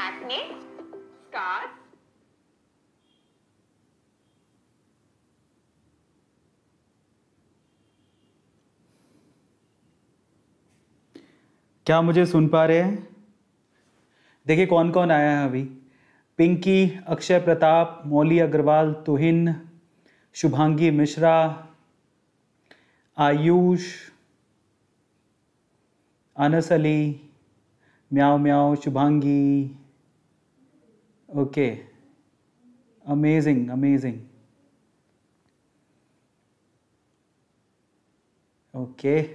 acne, scars, क्या मुझे सुन पा रहे हैं देखिए कौन कौन आया है अभी Pinky Akshay Pratap Mauli Agrawal Tuhin Shubhangi Mishra Ayush Anas Ali meow meow Shubhangi Okay. Amazing, amazing. Okay.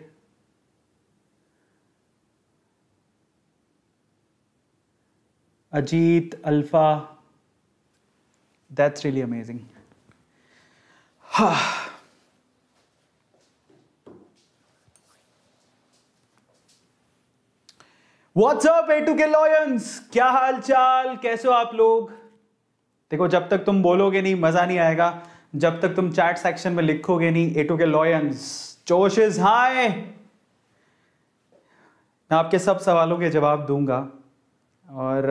Ajit, Alpha. That's really amazing. Ah. What's up A two के लॉयंस क्या हाल चाल कैसे हो आप लोग देखो जब तक तुम बोलोगे नहीं मजा नहीं आएगा जब तक तुम चैट सेक्शन में लिखोगे नहीं ए टू के लॉयंस जोश इज हाय मैं आपके सब सवालों के जवाब दूंगा और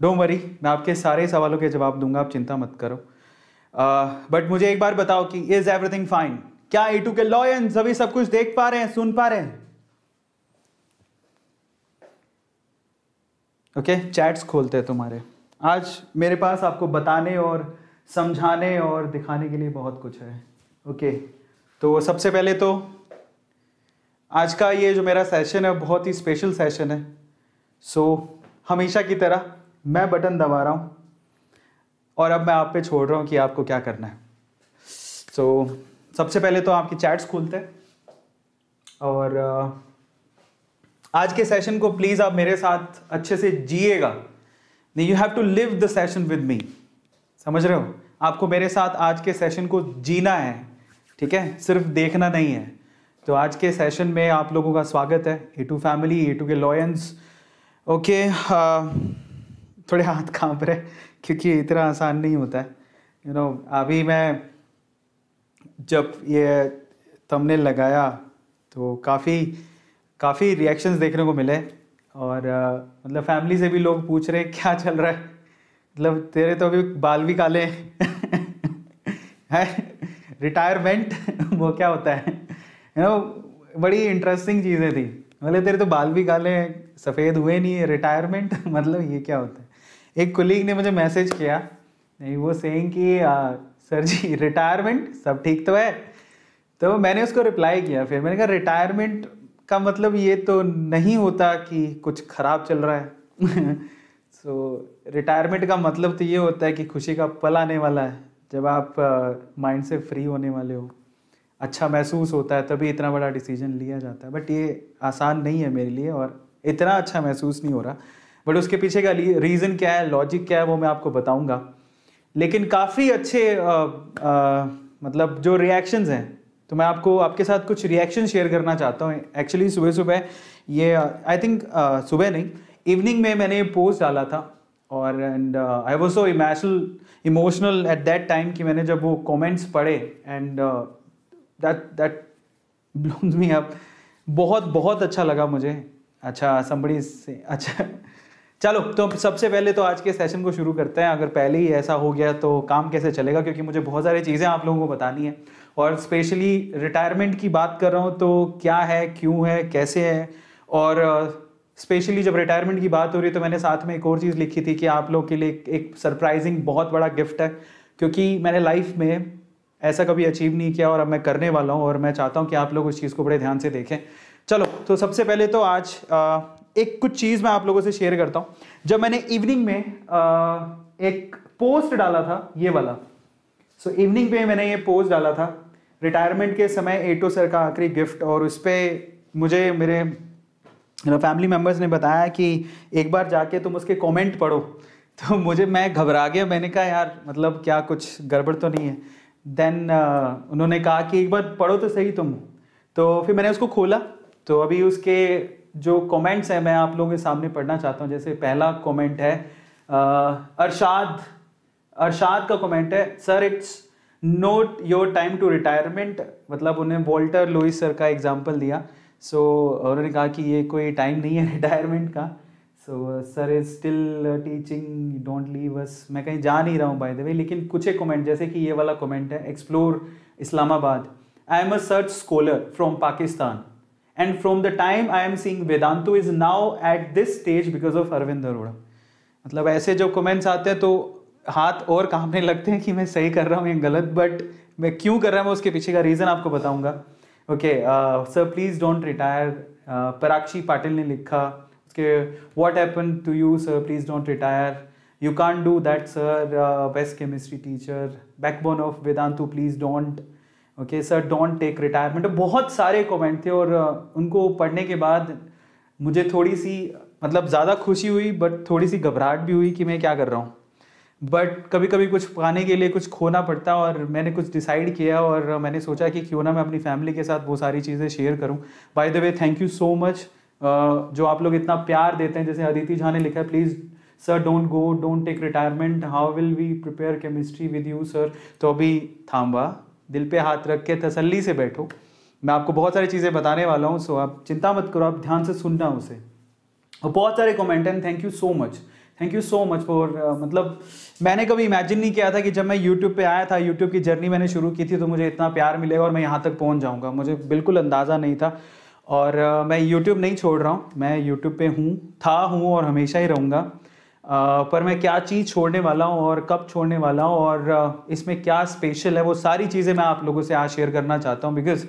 डोंट वरी मैं आपके सारे सवालों के जवाब दूंगा आप चिंता मत करो बट uh, मुझे एक बार बताओ कि इज एवरीथिंग फाइन क्या ई के लॉयन सभी सब कुछ देख पा रहे हैं सुन पा रहे हैं ओके okay, चैट्स खोलते हैं तुम्हारे आज मेरे पास आपको बताने और समझाने और दिखाने के लिए बहुत कुछ है ओके okay, तो सबसे पहले तो आज का ये जो मेरा सेशन है बहुत ही स्पेशल सेशन है सो so, हमेशा की तरह मैं बटन दबा रहा हूँ और अब मैं आप पे छोड़ रहा हूँ कि आपको क्या करना है सो so, सबसे पहले तो आपकी चैट्स खोलते हैं और आज के सेशन को प्लीज़ आप मेरे साथ अच्छे से जिएगा नहीं you have to live the session with me समझ रहे हो आपको मेरे साथ आज के सेशन को जीना है ठीक है सिर्फ देखना नहीं है तो आज के सेशन में आप लोगों का स्वागत है A two family A two के लॉयंस ओके थोड़े हाथ कांप रहे क्योंकि इतना आसान नहीं होता है यू you नो know, अभी मैं जब ये तमने लगाया तो काफ़ी काफ़ी रिएक्शंस देखने को मिले और आ, मतलब फैमिली से भी लोग पूछ रहे क्या चल रहा है मतलब तेरे तो अभी बाल भी काले हैं रिटायरमेंट वो क्या होता है यू नो बड़ी इंटरेस्टिंग चीज़ें थी मतलब तेरे तो बाल भी काले हैं सफ़ेद हुए नहीं है रिटायरमेंट मतलब ये क्या होता है एक कुलीग ने मुझे मैसेज किया नहीं वो सेंग कि सर जी रिटायरमेंट सब ठीक तो है तो मैंने उसको रिप्लाई किया फिर मैंने कहा रिटायरमेंट का मतलब ये तो नहीं होता कि कुछ ख़राब चल रहा है सो so, रिटायरमेंट का मतलब तो ये होता है कि खुशी का पल आने वाला है जब आप माइंड uh, से फ्री होने वाले हो अच्छा महसूस होता है तभी इतना बड़ा डिसीजन लिया जाता है बट ये आसान नहीं है मेरे लिए और इतना अच्छा महसूस नहीं हो रहा बट उसके पीछे का रीज़न क्या है लॉजिक क्या है वो मैं आपको बताऊँगा लेकिन काफ़ी अच्छे आ, आ, मतलब जो रिएक्शंस हैं तो मैं आपको आपके साथ कुछ रिएक्शन शेयर करना चाहता हूँ एक्चुअली सुबह सुबह ये आई थिंक सुबह नहीं इवनिंग में मैंने ये पोस्ट डाला था और and I was so emotional emotional at that time कि मैंने जब वो कमेंट्स पढ़े and that that blooms me up बहुत बहुत अच्छा लगा मुझे अच्छा समबड़ी से अच्छा चलो तो सबसे पहले तो आज के सेशन को शुरू करते हैं अगर पहले ही ऐसा हो गया तो काम कैसे चलेगा क्योंकि मुझे बहुत सारी चीज़ें आप लोगों को बतानी है और स्पेशली रिटायरमेंट की बात कर रहा हूँ तो क्या है क्यों है कैसे है और स्पेशली जब रिटायरमेंट की बात हो रही है तो मैंने साथ में एक और चीज़ लिखी थी कि आप लोग के लिए एक सरप्राइजिंग बहुत बड़ा गिफ्ट है क्योंकि मैंने लाइफ में ऐसा कभी अचीव नहीं किया और अब मैं करने वाला हूँ और मैं चाहता हूँ कि आप लोग उस चीज़ को बड़े ध्यान से देखें चलो तो सबसे पहले तो आज एक कुछ चीज़ मैं आप लोगों से शेयर करता हूँ जब मैंने इवनिंग में आ, एक पोस्ट डाला था ये वाला सो so, इवनिंग पे मैंने ये पोस्ट डाला था रिटायरमेंट के समय एटो सर का आखिरी गिफ्ट और उस पर मुझे मेरे फैमिली मेम्बर्स ने बताया कि एक बार जाके तुम उसके कमेंट पढ़ो तो मुझे मैं घबरा गया मैंने कहा यार मतलब क्या कुछ गड़बड़ तो नहीं है देन uh, उन्होंने कहा कि एक बार पढ़ो तो सही तुम तो फिर मैंने उसको खोला तो अभी उसके जो कमेंट्स हैं मैं आप लोगों के सामने पढ़ना चाहता हूं जैसे पहला कमेंट है अरशाद अरशाद का कमेंट है sir it's not your time to retirement मतलब उन्हें वॉल्टर लुइस सर का एग्जाम्पल दिया सो so, उन्होंने कहा कि ये कोई टाइम नहीं है रिटायरमेंट का so sir is still teaching don't leave us मैं कहीं जा नहीं रहा हूँ बाय द वे लेकिन कुछ एक कमेंट जैसे कि ये वाला कमेंट है explore Islamabad I am a search scholar from Pakistan and from the time I am seeing Vedantu is now at this stage because of Arvind Arora. मतलब ऐसे जब कमेंट्स आते हैं तो हाथ और कांपने लगते हैं कि मैं सही कर रहा हूँ या गलत बट मैं क्यों कर रहा हूँ मैं उसके पीछे का रीज़न आपको बताऊँगा okay sir please don't retire Parakshi Patil ने लिखा उसके what happen to you sir please don't retire you can do that sir best chemistry teacher backbone of Vedantu please don't okay sir don't take retirement बहुत सारे comment थे और uh, उनको पढ़ने के बाद मुझे थोड़ी सी मतलब ज़्यादा खुशी हुई बट थोड़ी सी घबराहट भी हुई कि मैं क्या कर रहा हूँ बट कभी कभी कुछ पाने के लिए कुछ खोना पड़ता और मैंने कुछ डिसाइड किया और मैंने सोचा कि क्यों ना मैं अपनी फैमिली के साथ वो सारी चीज़ें शेयर करूँ by the way thank you so much जो आप लोग इतना प्यार देते हैं जैसे अदिति झा ने लिखा है please sir don't go don't take retirement how will we prepare chemistry with you sir तो अभी थाम्बा दिल पे हाथ रख के तसल्ली से बैठो मैं आपको बहुत सारी चीज़ें बताने वाला हूँ सो आप चिंता मत करो आप ध्यान से सुनना उसे और बहुत सारे comment and thank you so much thank you so much for मतलब मैंने कभी इमेजिन नहीं किया था कि जब मैं यूट्यूब पे आया था यूट्यूब की जर्नी मैंने शुरू की थी तो मुझे इतना प्यार मिलेगा और मैं यहाँ तक पहुँच जाऊँगा मुझे बिल्कुल अंदाज़ा नहीं था और uh, मैं यूट्यूब नहीं छोड़ रहा हूँ मैं यूट्यूब पे हूँ था हूँ और हमेशा ही रहूँगा पर मैं क्या चीज़ छोड़ने वाला हूँ और कब छोड़ने वाला हूँ और इसमें क्या स्पेशल है वो सारी चीज़ें मैं आप लोगों से आज शेयर करना चाहता हूँ बिकॉज़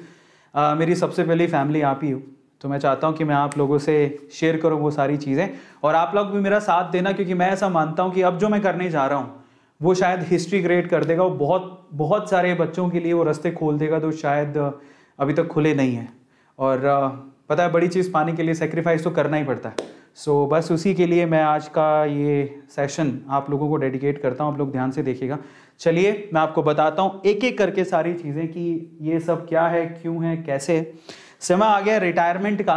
मेरी सबसे पहली फैमिली आप ही हो तो मैं चाहता हूँ कि मैं आप लोगों से शेयर करूँ वो सारी चीज़ें और आप लोग भी मेरा साथ देना क्योंकि मैं ऐसा मानता हूँ कि अब जो मैं करने जा रहा हूँ वो शायद हिस्ट्री क्रिएट कर देगा वो बहुत बहुत सारे बच्चों के लिए वो रास्ते खोल देगा तो शायद अभी तक खुले नहीं हैं और पता है बड़ी चीज़ पाने के लिए सेक्रीफाइस तो करना ही पड़ता है सो so, बस उसी के लिए मैं आज का ये सेशन आप लोगों को डेडिकेट करता हूँ आप लोग ध्यान से देखिएगा चलिए मैं आपको बताता हूँ एक एक करके सारी चीज़ें कि ये सब क्या है क्यों है कैसे है समय आ गया रिटायरमेंट का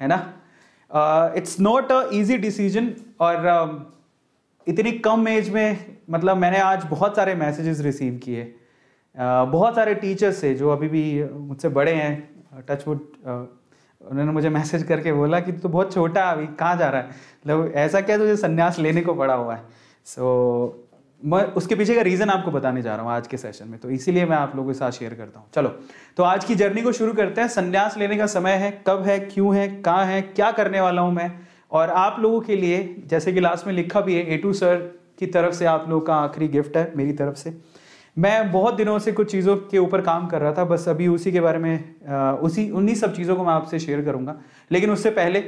है ना it's not a easy decision और uh, इतनी कम एज में मतलब मैंने आज बहुत सारे मैसेजेस रिसीव किए uh, बहुत सारे टीचर्स से जो अभी भी मुझसे बड़े हैं टचवुड uh, उन्होंने मुझे मैसेज करके बोला कि तू तो बहुत छोटा अभी कहाँ जा रहा है मतलब ऐसा क्या तुझे संन्यास लेने को पड़ा हुआ है सो so, मैं उसके पीछे का रीज़न आपको बताने जा रहा हूँ आज के सेशन में तो इसीलिए मैं आप लोगों के साथ शेयर करता हूँ चलो तो आज की जर्नी को शुरू करते हैं संन्यास लेने का समय है कब है क्यों है कहाँ है क्या करने वाला हूँ मैं और आप लोगों के लिए जैसे कि लास्ट में लिखा भी है ए टू सर की तरफ से आप लोगों का आखिरी गिफ्ट है मेरी तरफ से मैं बहुत दिनों से कुछ चीज़ों के ऊपर काम कर रहा था बस अभी उसी के बारे में आ, उसी उन्हीं सब चीज़ों को मैं आपसे शेयर करूँगा लेकिन उससे पहले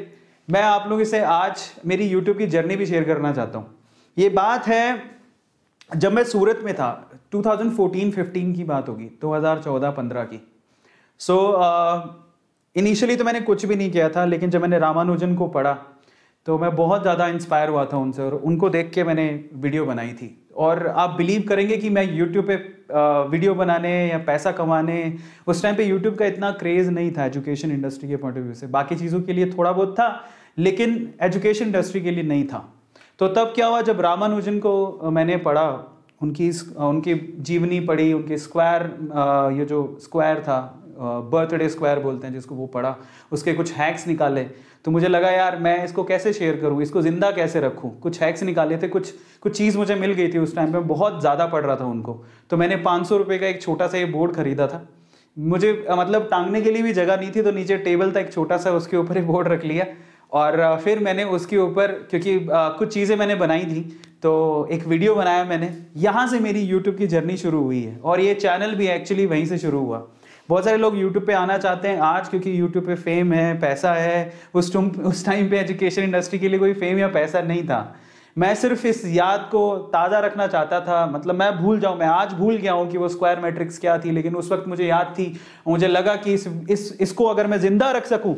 मैं आप लोगों से आज मेरी यूट्यूब की जर्नी भी शेयर करना चाहता हूँ ये बात है जब मैं सूरत में था 2014-15 की बात होगी 2014-15 की सो so, इनिशियली uh, तो मैंने कुछ भी नहीं किया था लेकिन जब मैंने रामानुजन को पढ़ा तो मैं बहुत ज़्यादा इंस्पायर हुआ था उनसे और उनको देख के मैंने वीडियो बनाई थी और आप बिलीव करेंगे कि मैं यूट्यूब पे वीडियो बनाने या पैसा कमाने उस टाइम पे यूट्यूब का इतना क्रेज़ नहीं था एजुकेशन इंडस्ट्री के पॉइंट ऑफ व्यू से बाकी चीज़ों के लिए थोड़ा बहुत था लेकिन एजुकेशन इंडस्ट्री के लिए नहीं था तो तब क्या हुआ जब रामानुजन को मैंने पढ़ा उनकी उनकी जीवनी पढ़ी उनकी स्क्वायर ये जो स्क्वायर था बर्थडे स्क्वायर बोलते हैं जिसको वो पढ़ा उसके कुछ हैक्स निकाले तो मुझे लगा यार मैं इसको कैसे शेयर करूँ इसको ज़िंदा कैसे रखूँ कुछ हैक्स निकाले थे कुछ कुछ चीज़ मुझे मिल गई थी उस टाइम पर बहुत ज़्यादा पड़ रहा था उनको तो मैंने पाँच सौ का एक छोटा सा ये बोर्ड खरीदा था मुझे मतलब टांगने के लिए भी जगह नहीं थी तो नीचे टेबल था एक छोटा सा उसके ऊपर ही बोर्ड रख लिया और फिर मैंने उसके ऊपर क्योंकि कुछ चीज़ें मैंने बनाई थी तो एक वीडियो बनाया मैंने यहाँ से मेरी यूट्यूब की जर्नी शुरू हुई है और ये चैनल भी एक्चुअली वहीं से शुरू हुआ बहुत सारे लोग यूट्यूब पे आना चाहते हैं आज क्योंकि यूट्यूब पे फेम है पैसा है उस टाइम उस टाइम पे एजुकेशन इंडस्ट्री के लिए कोई फेम या पैसा नहीं था मैं सिर्फ इस याद को ताज़ा रखना चाहता था मतलब मैं भूल जाऊँ मैं आज भूल गया हूँ कि वो स्क्वायर मैट्रिक्स क्या थी लेकिन उस वक्त मुझे याद थी मुझे लगा कि इस, इस इसको अगर मैं ज़िंदा रख सकूँ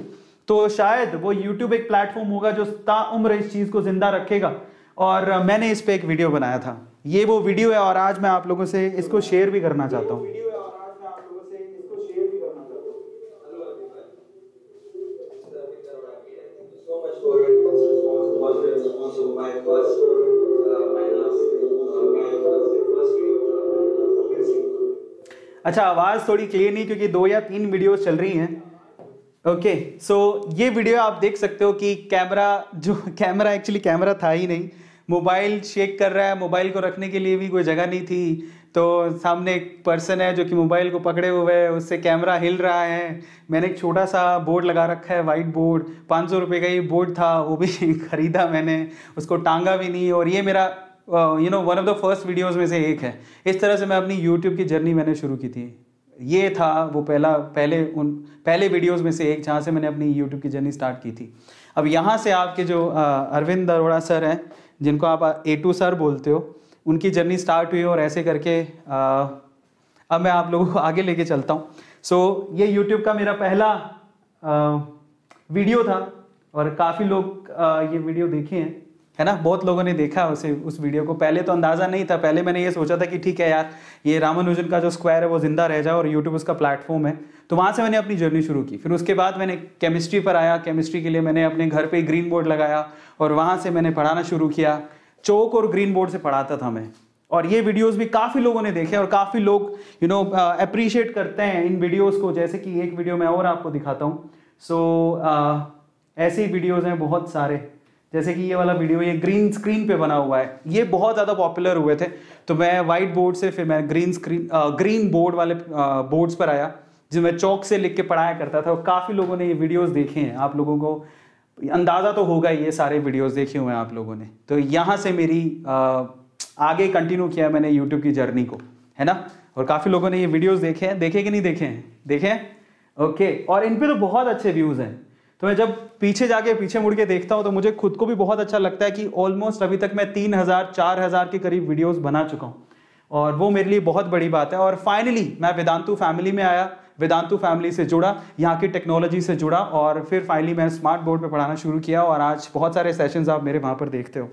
तो शायद वो यूट्यूब एक प्लेटफॉर्म होगा जो ताउम्र इस चीज़ को ज़िंदा रखेगा और मैंने इस पर एक वीडियो बनाया था ये वो वीडियो है और आज मैं आप लोगों से इसको शेयर भी करना चाहता हूँ अच्छा आवाज़ थोड़ी क्लियर नहीं क्योंकि दो या तीन वीडियो चल रही हैं ओके सो ये वीडियो आप देख सकते हो कि कैमरा जो कैमरा एक्चुअली कैमरा था ही नहीं मोबाइल शेक कर रहा है मोबाइल को रखने के लिए भी कोई जगह नहीं थी तो सामने एक पर्सन है जो कि मोबाइल को पकड़े हुए है उससे कैमरा हिल रहा है मैंने एक छोटा सा बोर्ड लगा रखा है वाइट बोर्ड पाँच सौ रुपये का ये बोर्ड था वो भी खरीदा मैंने उसको टांगा भी नहीं और ये मेरा you know one of the first videos में से एक है इस तरह से मैं अपनी यूट्यूब की जर्नी मैंने शुरू की थी ये था वो पहला पहले उन पहले वीडियोस में से एक जहाँ से मैंने अपनी यूट्यूब की जर्नी स्टार्ट की थी अब यहाँ से आपके जो uh, अरविंद अरोड़ा सर हैं जिनको आप ए uh, टू सर बोलते हो उनकी जर्नी स्टार्ट हुई और ऐसे करके आ, uh, अब मैं आप लोगों को आगे लेके चलता हूँ सो so, ये यूट्यूब का मेरा पहला आ, वीडियो था और काफ़ी लोग आ, ये वीडियो देखे हैं है ना बहुत लोगों ने देखा उसे उस वीडियो को पहले तो अंदाज़ा नहीं था पहले मैंने ये सोचा था कि ठीक है यार ये रामानुजन का जो स्क्वायर है वो ज़िंदा रह जाए और यूट्यूब उसका प्लेटफॉर्म है तो वहाँ से मैंने अपनी जर्नी शुरू की फिर उसके बाद मैंने केमिस्ट्री पर आया केमिस्ट्री के लिए मैंने अपने घर पर ग्रीन बोर्ड लगाया और वहाँ से मैंने पढ़ाना शुरू किया चौक और ग्रीन बोर्ड से पढ़ाता था मैं और ये वीडियोस भी काफ़ी लोगों ने देखे और काफ़ी लोग यू नो अप्रिशिएट करते हैं इन वीडियोस को जैसे कि एक वीडियो मैं और आपको दिखाता हूँ सो so, uh, ऐसे ही वीडियोस हैं बहुत सारे जैसे कि ये वाला वीडियो ये ग्रीन स्क्रीन पे बना हुआ है ये बहुत ज़्यादा पॉपुलर हुए थे तो मैं वाइट बोर्ड से फिर मैं ग्रीन स्क्रीन ग्रीन बोर्ड वाले बोर्ड्स पर आया जो मैं चौक से लिख के पढ़ाया करता था और काफ़ी लोगों ने ये वीडियोस देखे हैं आप लोगों को अंदाज़ा तो होगा ये सारे वीडियोज देखे हुए हैं आप लोगों ने तो यहाँ से मेरी आ, आगे कंटिन्यू किया मैंने यूट्यूब की जर्नी को है ना और काफ़ी लोगों ने ये वीडियोज़ देखे हैं देखे कि नहीं देखे हैं देखे हैं ओके और इन पर तो बहुत अच्छे व्यूज़ हैं तो मैं जब पीछे जाके पीछे मुड़ के देखता हूँ तो मुझे खुद को भी बहुत अच्छा लगता है कि ऑलमोस्ट अभी तक मैं तीन हज़ार चार हज़ार के करीब वीडियोस बना चुका हूँ और वो मेरे लिए बहुत बड़ी बात है और फाइनली मैं वेदांतु फैमिली में आया वेदांतु फैमिली से जुड़ा यहाँ की टेक्नोलॉजी से जुड़ा और फिर फाइनली मैंने स्मार्ट बोर्ड पर पढ़ाना शुरू किया और आज बहुत सारे सेशंस आप मेरे वहाँ पर देखते हो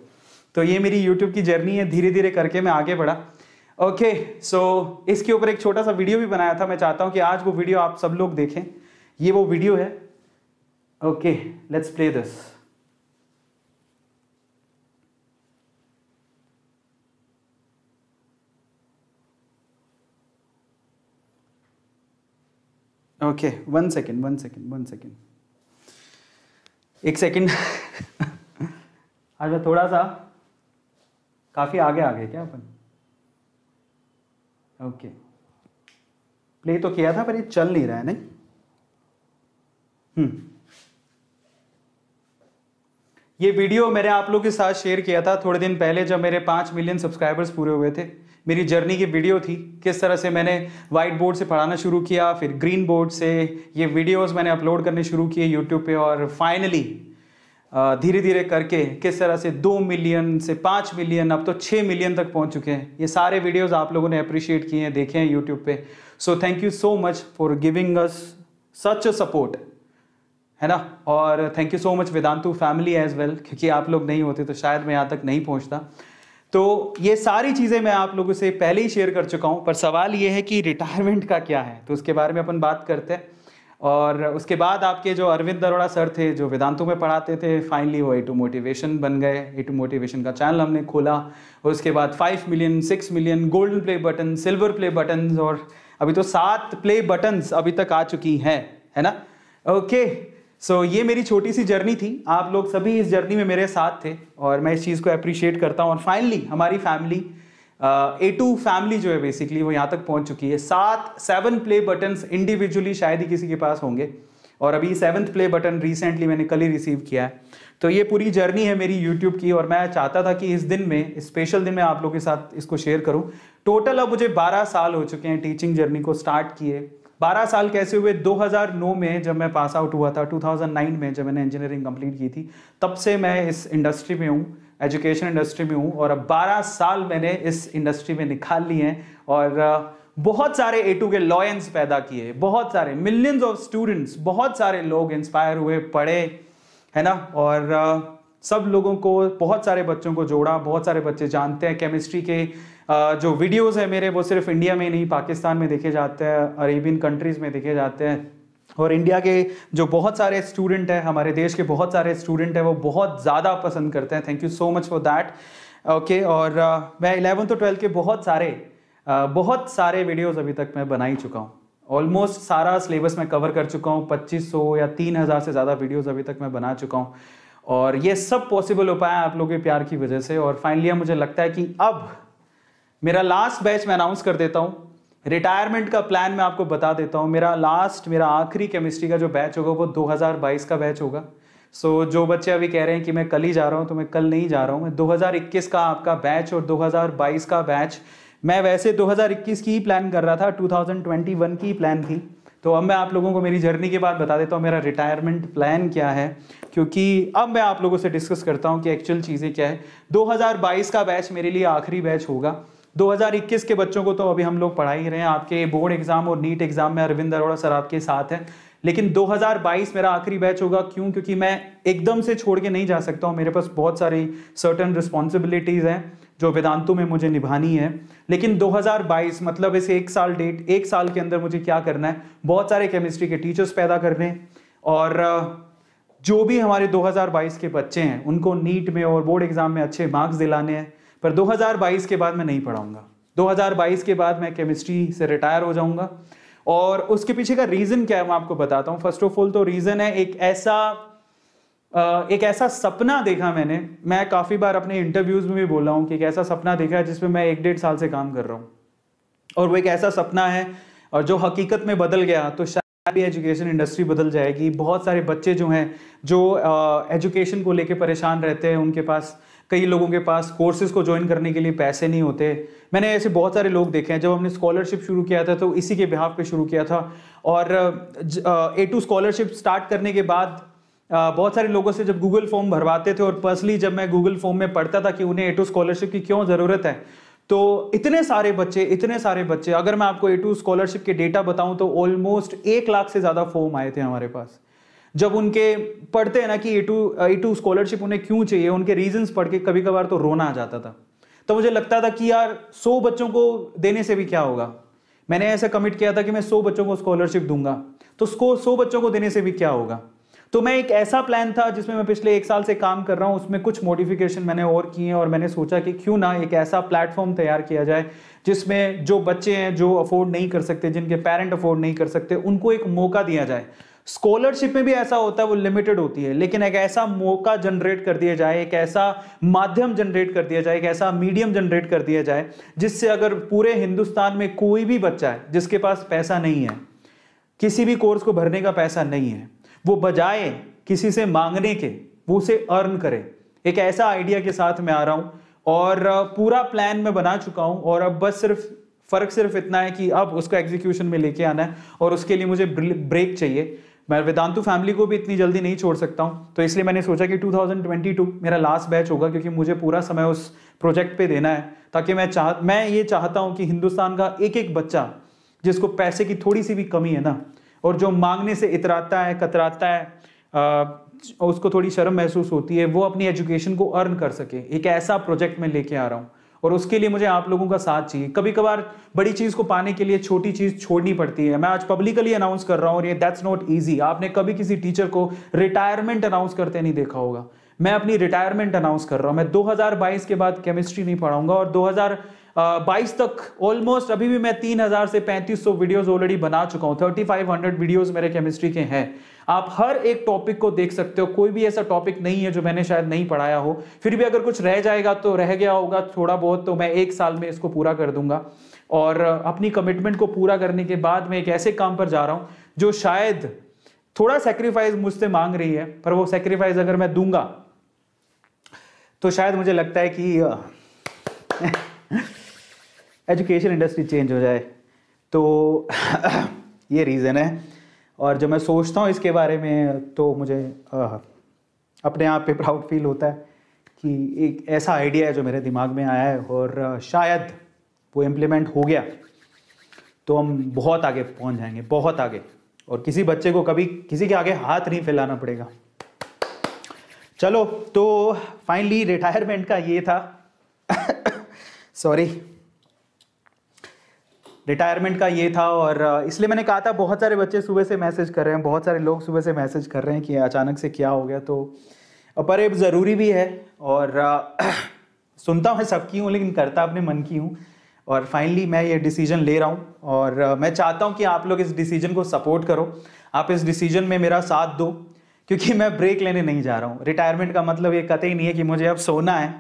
तो ये मेरी यूट्यूब की जर्नी है धीरे धीरे करके मैं आगे बढ़ा ओके सो इसके ऊपर एक छोटा सा वीडियो भी बनाया था मैं चाहता हूँ कि आज वो वीडियो आप सब लोग देखें ये वो वीडियो है Okay, let's play this. Okay one second one second one second एक सेकेंड अच्छा थोड़ा सा काफ़ी आगे आ गए क्या अपन ओके प्ले तो किया था पर ये चल नहीं रहा है नहीं हम्म ये वीडियो मैंने आप लोग के साथ शेयर किया था थोड़े दिन पहले जब मेरे पाँच मिलियन सब्सक्राइबर्स पूरे हुए थे मेरी जर्नी की वीडियो थी किस तरह से मैंने वाइट बोर्ड से पढ़ाना शुरू किया फिर ग्रीन बोर्ड से ये वीडियोस मैंने अपलोड करने शुरू किए यूट्यूब पे और फाइनली धीरे धीरे करके किस तरह से दो मिलियन से पाँच मिलियन अब तो छः मिलियन तक पहुँच चुके हैं ये सारे वीडियोज़ आप लोगों ने अप्रिशिएट किए हैं देखे हैं यूट्यूब पर so thank you so much for giving us such a support है ना और thank you so much Vedantu family as well क्योंकि आप लोग नहीं होते तो शायद मैं यहाँ तक नहीं पहुँचता तो ये सारी चीज़ें मैं आप लोगों से पहले ही शेयर कर चुका हूँ पर सवाल ये है कि रिटायरमेंट का क्या है तो उसके बारे में अपन बात करते हैं और उसके बाद आपके जो अरविंद अरोड़ा सर थे जो वेदांतों में पढ़ाते थे फाइनली वो ए टू मोटिवेशन बन गए ए टू मोटिवेशन का चैनल हमने खोला और उसके बाद five million six million golden play button silver play button और अभी तो सात प्ले बटन्स अभी तक आ चुकी हैं है ना ओके okay. सो so, ये मेरी छोटी सी जर्नी थी आप लोग सभी इस जर्नी में मेरे साथ थे और मैं इस चीज़ को अप्रिशिएट करता हूँ और फाइनली हमारी फैमिली ए टू फैमिली जो है बेसिकली वो यहाँ तक पहुँच चुकी है सात सेवन प्ले बटन्स इंडिविजुअली शायद ही किसी के पास होंगे और अभी सेवन्थ प्ले बटन रिसेंटली मैंने कल ही रिसीव किया है तो ये पूरी जर्नी है मेरी यूट्यूब की और मैं चाहता था कि इस दिन में स्पेशल दिन में आप लोगों के साथ इसको शेयर करूँ टोटल अब मुझे बारह साल हो चुके हैं टीचिंग जर्नी को स्टार्ट किए 12 साल कैसे हुए 2009 में जब मैं पास आउट हुआ था 2009 में जब मैंने इंजीनियरिंग कंप्लीट की थी तब से मैं इस इंडस्ट्री में हूँ एजुकेशन इंडस्ट्री में हूँ और अब 12 साल मैंने इस इंडस्ट्री में निकाल लिए हैं और बहुत सारे ए टू के लॉयंस पैदा किए बहुत सारे मिलियंस ऑफ स्टूडेंट्स बहुत सारे लोग इंस्पायर हुए पढ़े है ना और सब लोगों को बहुत सारे बच्चों को जोड़ा बहुत सारे बच्चे जानते हैं केमिस्ट्री के जो वीडियोस है मेरे वो सिर्फ इंडिया में नहीं पाकिस्तान में देखे जाते हैं अरेबियन कंट्रीज़ में देखे जाते हैं और इंडिया के जो बहुत सारे स्टूडेंट हैं हमारे देश के बहुत सारे स्टूडेंट हैं वो बहुत ज़्यादा पसंद करते हैं thank you so much for that okay और uh, मैं इलेवंथ और ट्वेल्थ के बहुत सारे uh, बहुत सारे वीडियोज़ अभी तक मैं बना ही चुका हूँ ऑलमोस्ट सारा सिलेबस मैं कवर कर चुका हूँ 2500 या 3000 से ज़्यादा वीडियोज़ अभी तक मैं बना चुका हूँ और ये सब पॉसिबल हो पाया आप लोगों के प्यार की वजह से और फाइनली मुझे लगता है कि अब मेरा लास्ट बैच मैं अनाउंस कर देता हूँ रिटायरमेंट का प्लान मैं आपको बता देता हूँ मेरा लास्ट मेरा आखिरी केमिस्ट्री का जो बैच होगा वो 2022 का बैच होगा सो so, जो बच्चे अभी कह रहे हैं कि मैं कल ही जा रहा हूँ तो मैं कल नहीं जा रहा हूँ मैं 2021 का आपका बैच और 2022 का बैच मैं वैसे 2021 की ही प्लान कर रहा था 2021 की ही प्लान थी तो अब मैं आप लोगों को मेरी जर्नी के बाद बता देता हूँ मेरा रिटायरमेंट प्लान क्या है क्योंकि अब मैं आप लोगों से डिस्कस करता हूँ कि एक्चुअल चीज़ें क्या है 2022 का बैच मेरे लिए आखिरी बैच होगा 2021 के बच्चों को तो अभी हम लोग पढ़ा ही रहे हैं आपके बोर्ड एग्जाम और नीट एग्जाम में अरविंद अरोड़ा सर आपके साथ हैं लेकिन 2022 मेरा आखिरी बैच होगा क्यों क्योंकि मैं एकदम से छोड़ के नहीं जा सकता हूँ मेरे पास बहुत सारी सर्टन रिस्पॉन्सिबिलिटीज़ हैं जो वेदांतों में मुझे निभानी है लेकिन 2022 मतलब इसे एक साल डेट एक साल के अंदर मुझे क्या करना है बहुत सारे केमिस्ट्री के टीचर्स पैदा करने और जो भी हमारे 2022 के बच्चे हैं उनको नीट में और बोर्ड एग्ज़ाम में अच्छे मार्क्स दिलाने हैं पर 2022 के बाद मैं नहीं पढ़ाऊंगा 2022 के बाद मैं केमिस्ट्री से रिटायर हो जाऊंगा और उसके पीछे का रीज़न क्या है मैं आपको बताता हूँ फर्स्ट ऑफ ऑल तो रीज़न है एक ऐसा एक ऐसा सपना देखा मैंने मैं काफ़ी बार अपने इंटरव्यूज़ में भी बोला हूँ कि एक ऐसा सपना देखा है जिसमें मैं एक डेढ़ साल से काम कर रहा हूँ और वो एक ऐसा सपना है और जो हकीकत में बदल गया तो शायद भी एजुकेशन इंडस्ट्री बदल जाएगी बहुत सारे बच्चे जो हैं जो एजुकेशन को लेके परेशान रहते हैं उनके पास कई लोगों के पास कोर्सेज को ज्वाइन करने के लिए पैसे नहीं होते मैंने ऐसे बहुत सारे लोग देखे हैं जब हमने स्कॉलरशिप शुरू किया था तो इसी के बिहाफ पे शुरू किया था और ए टू स्कॉलरशिप स्टार्ट करने के बाद बहुत सारे लोगों से जब गूगल फॉर्म भरवाते थे और पर्सनली जब मैं गूगल फॉर्म में पढ़ता था कि उन्हें ए टू स्कॉलरशिप की क्यों ज़रूरत है तो इतने सारे बच्चे इतने सारे बच्चे अगर मैं आपको ए टू स्कॉलरशिप के डेटा बताऊं तो ऑलमोस्ट एक लाख से ज़्यादा फॉर्म आए थे हमारे पास जब उनके पढ़ते हैं ना कि A two A two scholarship उन्हें क्यों चाहिए उनके रीजंस पढ़ के कभी कभार तो रोना आ जाता था तो मुझे लगता था कि यार सौ बच्चों को देने से भी क्या होगा मैंने ऐसा कमिट किया था कि मैं सौ बच्चों को स्कॉलरशिप दूंगा तो उसको सौ बच्चों को देने से भी क्या होगा तो मैं एक ऐसा प्लान था जिसमें मैं पिछले एक साल से काम कर रहा हूँ उसमें कुछ मॉडिफिकेशन मैंने और किए हैं और मैंने सोचा कि क्यों ना एक ऐसा प्लेटफॉर्म तैयार किया जाए जिसमें जो बच्चे हैं जो अफोर्ड नहीं कर सकते जिनके पेरेंट अफोर्ड नहीं कर सकते उनको एक मौका दिया जाए स्कॉलरशिप में भी ऐसा होता है वो लिमिटेड होती है लेकिन एक ऐसा मौका जनरेट कर दिया जाए एक ऐसा माध्यम जनरेट कर दिया जाए एक ऐसा मीडियम जनरेट कर दिया जाए जिससे अगर पूरे हिंदुस्तान में कोई भी बच्चा है जिसके पास पैसा नहीं है किसी भी कोर्स को भरने का पैसा नहीं है वो बजाय किसी से मांगने के वो उसे अर्न करे एक ऐसा आइडिया के साथ मैं आ रहा हूँ और पूरा प्लान मैं बना चुका हूँ और अब बस सिर्फ फ़र्क सिर्फ इतना है कि अब उसको एग्जीक्यूशन में लेके आना है और उसके लिए मुझे ब्रेक चाहिए मैं वेदांतु फैमिली को भी इतनी जल्दी नहीं छोड़ सकता हूँ तो इसलिए मैंने सोचा कि 2022 मेरा लास्ट बैच होगा क्योंकि मुझे पूरा समय उस प्रोजेक्ट पे देना है ताकि मैं चाह मैं ये चाहता हूँ कि हिंदुस्तान का एक एक बच्चा जिसको पैसे की थोड़ी सी भी कमी है ना और जो मांगने से इतराता है कतराता है आ, उसको थोड़ी शर्म महसूस होती है वो अपनी एजुकेशन को अर्न कर सके एक ऐसा प्रोजेक्ट मैं लेके आ रहा हूँ और उसके लिए मुझे आप लोगों का साथ चाहिए कभी कभार बड़ी चीज़ को पाने के लिए छोटी चीज़ छोड़नी पड़ती है मैं आज पब्लिकली अनाउंस कर रहा हूँ और ये दैट्स नॉट ईजी आपने कभी किसी टीचर को रिटायरमेंट अनाउंस करते नहीं देखा होगा मैं अपनी रिटायरमेंट अनाउंस कर रहा हूं मैं 2022 के बाद केमिस्ट्री नहीं पढ़ाऊंगा और 2022 तक ऑलमोस्ट अभी भी मैं 3000 से 3500 वीडियोस ऑलरेडी बना चुका हूँ 3500 वीडियोस मेरे केमिस्ट्री के हैं आप हर एक टॉपिक को देख सकते हो कोई भी ऐसा टॉपिक नहीं है जो मैंने शायद नहीं पढ़ाया हो फिर भी अगर कुछ रह जाएगा तो रह गया होगा थोड़ा बहुत तो मैं एक साल में इसको पूरा कर दूंगा और अपनी कमिटमेंट को पूरा करने के बाद मैं एक ऐसे काम पर जा रहा हूँ जो शायद थोड़ा सेक्रीफाइस मुझसे मांग रही है पर वो सेक्रीफाइस अगर मैं दूंगा तो शायद मुझे लगता है कि एजुकेशन इंडस्ट्री चेंज हो जाए तो ये रीज़न है और जब मैं सोचता हूँ इसके बारे में तो मुझे आ, अपने आप पे प्राउड फील होता है कि एक ऐसा आइडिया है जो मेरे दिमाग में आया है और शायद वो इम्प्लीमेंट हो गया तो हम बहुत आगे पहुंच जाएंगे बहुत आगे और किसी बच्चे को कभी किसी के आगे हाथ नहीं फैलाना पड़ेगा चलो तो फाइनली रिटायरमेंट का ये था सॉरी रिटायरमेंट का ये था और इसलिए मैंने कहा था बहुत सारे बच्चे सुबह से मैसेज कर रहे हैं बहुत सारे लोग सुबह से मैसेज कर रहे हैं कि अचानक से क्या हो गया तो पर ये ज़रूरी भी है और सुनता मैं सबकी हूँ लेकिन करता अपने मन की हूँ और फाइनली मैं ये डिसीजन ले रहा हूँ और मैं चाहता हूँ कि आप लोग इस डिसीजन को सपोर्ट करो आप इस डिसीजन में मेरा साथ दो क्योंकि मैं ब्रेक लेने नहीं जा रहा हूँ रिटायरमेंट का मतलब ये कतई नहीं है कि मुझे अब सोना है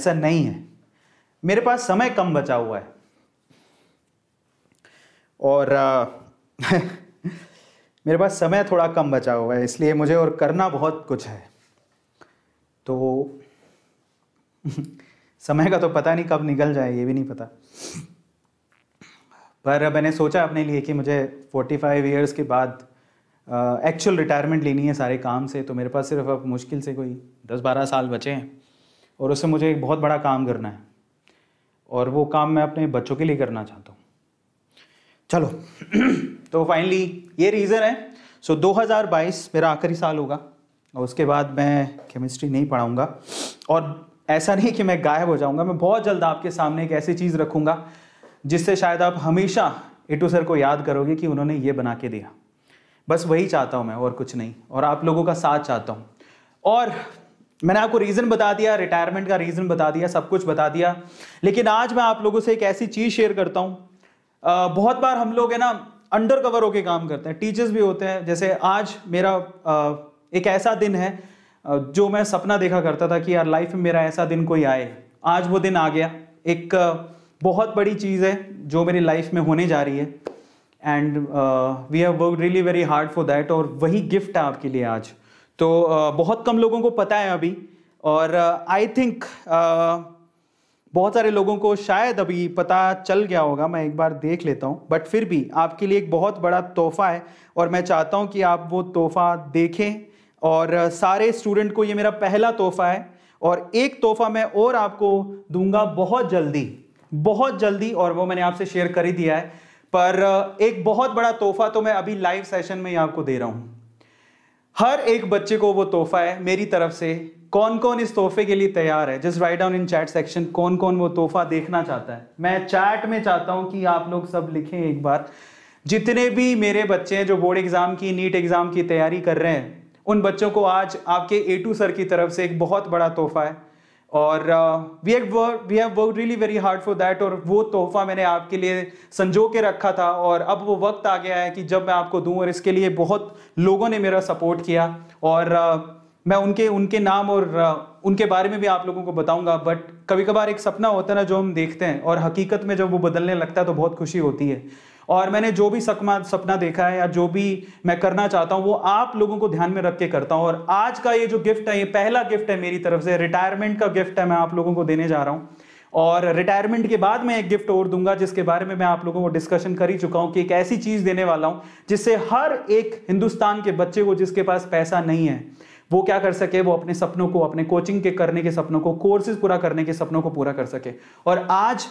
ऐसा नहीं है मेरे पास समय कम बचा हुआ है और मेरे पास समय थोड़ा कम बचा हुआ है इसलिए मुझे और करना बहुत कुछ है तो समय का तो पता नहीं कब निकल जाए ये भी नहीं पता पर मैंने सोचा अपने लिए कि मुझे 45 फाइव ईयर्स के बाद एक्चुअल रिटायरमेंट लेनी है सारे काम से तो मेरे पास सिर्फ अब मुश्किल से कोई 10-12 साल बचे हैं और उससे मुझे एक बहुत बड़ा काम करना है और वो काम मैं अपने बच्चों के लिए करना चाहता हूँ चलो तो फाइनली ये रीज़न है सो so, 2022 मेरा आखिरी साल होगा और उसके बाद मैं केमिस्ट्री नहीं पढ़ाऊँगा और ऐसा नहीं कि मैं गायब हो जाऊँगा मैं बहुत जल्द आपके सामने एक ऐसी चीज़ रखूँगा जिससे शायद आप हमेशा इटू सर को याद करोगे कि उन्होंने ये बना के दिया बस वही चाहता हूँ मैं और कुछ नहीं और आप लोगों का साथ चाहता हूँ और मैंने आपको रीज़न बता दिया रिटायरमेंट का रीज़न बता दिया सब कुछ बता दिया लेकिन आज मैं आप लोगों से एक ऐसी चीज़ शेयर करता हूँ बहुत बार हम लोग है ना अंडर कवर होके काम करते हैं टीचर्स भी होते हैं जैसे आज मेरा एक ऐसा दिन है जो मैं सपना देखा करता था कि यार लाइफ में मेरा ऐसा दिन कोई आए आज वो दिन आ गया एक बहुत बड़ी चीज़ है जो मेरी लाइफ में होने जा रही है and we have work really very hard for that और वही गिफ्ट है आपके लिए आज तो uh, बहुत कम लोगों को पता है अभी और आई थिंक बहुत सारे लोगों को शायद अभी पता चल गया होगा मैं एक बार देख लेता हूँ बट फिर भी आपके लिए एक बहुत बड़ा तोहफा है और मैं चाहता हूँ कि आप वो तोहफा देखें और सारे स्टूडेंट को ये मेरा पहला तोहफा है और एक तोहफा मैं और आपको दूंगा बहुत जल्दी बहुत जल्दी और वो मैंने आपसे शेयर कर ही दिया है पर एक बहुत बड़ा तोहफा तो मैं अभी लाइव सेशन में ही आपको दे रहा हूँ हर एक बच्चे को वो तोहफा है मेरी तरफ से कौन कौन इस तोहफे के लिए तैयार है just write down in chat section कौन कौन वो तोहफा देखना चाहता है मैं चैट में चाहता हूँ कि आप लोग सब लिखें एक बार जितने भी मेरे बच्चे हैं जो बोर्ड एग्ज़ाम की नीट एग्ज़ाम की तैयारी कर रहे हैं उन बच्चों को आज आपके ए टू सर की तरफ से एक बहुत बड़ा तोहफा है और we have we have work really very hard for that और वो तोहफा मैंने आपके लिए संजो के रखा था और अब वो वक्त आ गया है कि जब मैं आपको दूं और इसके लिए बहुत लोगों ने मेरा सपोर्ट किया और uh, मैं उनके उनके नाम और उनके बारे में भी आप लोगों को बताऊंगा बट कभी कभार एक सपना होता है ना जो हम देखते हैं और हकीकत में जब वो बदलने लगता है तो बहुत खुशी होती है और मैंने जो भी सकमा सपना देखा है या जो भी मैं करना चाहता हूँ वो आप लोगों को ध्यान में रख के करता हूँ और आज का ये जो गिफ्ट है ये पहला गिफ्ट है मेरी तरफ से रिटायरमेंट का गिफ्ट है मैं आप लोगों को देने जा रहा हूँ और रिटायरमेंट के बाद मैं एक गिफ्ट और दूंगा जिसके बारे में मैं आप लोगों को डिस्कशन कर ही चुका हूं कि एक ऐसी चीज देने वाला हूं जिससे हर एक हिंदुस्तान के बच्चे को जिसके पास पैसा नहीं है वो क्या कर सके वो अपने सपनों को अपने कोचिंग के करने के सपनों को कोर्सेज पूरा करने के सपनों को पूरा कर सके और आज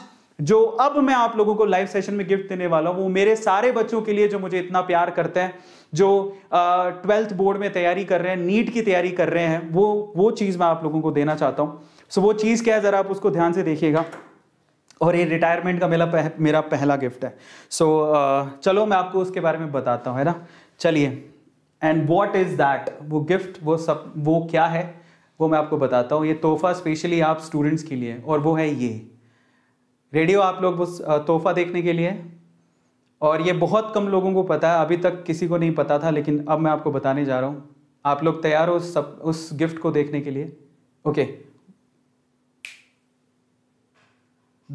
जो अब मैं आप लोगों को लाइव सेशन में गिफ्ट देने वाला हूँ वो मेरे सारे बच्चों के लिए जो मुझे इतना प्यार करते हैं जो ट्वेल्थ बोर्ड में तैयारी कर रहे हैं नीट की तैयारी कर रहे हैं वो वो चीज़ मैं आप लोगों को देना चाहता हूँ सो वो चीज़ क्या है ज़रा आप उसको ध्यान से देखिएगा और ये रिटायरमेंट का मेरा मेरा पहला गिफ्ट है सो चलो मैं आपको उसके बारे में बताता हूँ है ना चलिए एंड वॉट इज़ दैट वो गिफ्ट वो सब वो क्या है वो मैं आपको बताता हूँ ये तोहफ़ा स्पेशली आप स्टूडेंट्स के लिए और वो है ये रेडियो आप लोग तोहफ़ा देखने के लिए और ये बहुत कम लोगों को पता है अभी तक किसी को नहीं पता था लेकिन अब मैं आपको बताने जा रहा हूँ आप लोग तैयार हो उस सब उस गिफ्ट को देखने के लिए okay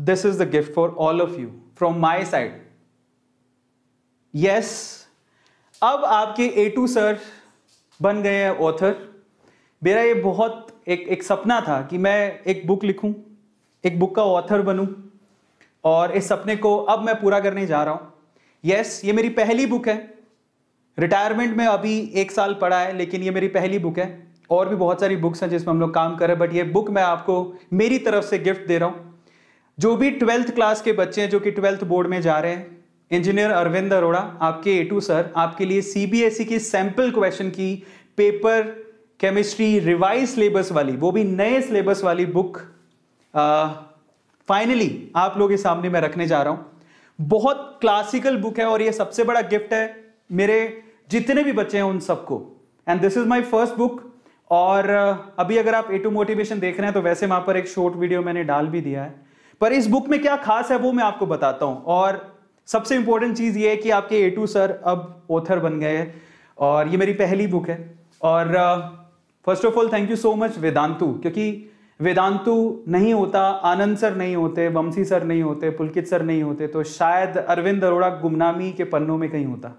this is the gift for all of you from my side yes अब आपके ए टू सर बन गए हैं ऑथर मेरा ये बहुत एक एक सपना था कि मैं एक बुक लिखूं एक बुक का ऑथर बनूं और इस सपने को अब मैं पूरा करने जा रहा हूं यस ये मेरी पहली बुक है रिटायरमेंट में अभी एक साल पढ़ा है लेकिन ये मेरी पहली बुक है और भी बहुत सारी बुक्स हैं जिसमें हम लोग काम कर रहे हैं बट ये बुक मैं आपको मेरी तरफ से गिफ्ट दे रहा हूँ जो भी ट्वेल्थ क्लास के बच्चे हैं जो कि ट्वेल्थ बोर्ड में जा रहे हैं इंजीनियर अरविंद अरोड़ा आपके ए टू सर आपके लिए सीबीएसई के सैंपल क्वेश्चन की पेपर केमिस्ट्री रिवाइज सिलेबस वाली वो भी नए सिलेबस वाली बुक फाइनली आप लोगों के सामने मैं रखने जा रहा हूं बहुत क्लासिकल बुक है और ये सबसे बड़ा गिफ्ट है मेरे जितने भी बच्चे हैं उन सबको and this is my first book और अभी अगर आप ए टू मोटिवेशन देख रहे हैं तो वैसे वहां पर एक शॉर्ट वीडियो मैंने डाल भी दिया है पर इस बुक में क्या खास है वो मैं आपको बताता हूं और सबसे इंपॉर्टेंट चीज़ ये है कि आपके ए टू सर अब ऑथर बन गए हैं और ये मेरी पहली बुक है और first of all thank you so much Vedantu क्योंकि वेदांतु नहीं होता आनंद सर नहीं होते बमसी सर नहीं होते पुलकित सर नहीं होते तो शायद अरविंद अरोड़ा गुमनामी के पन्नों में कहीं होता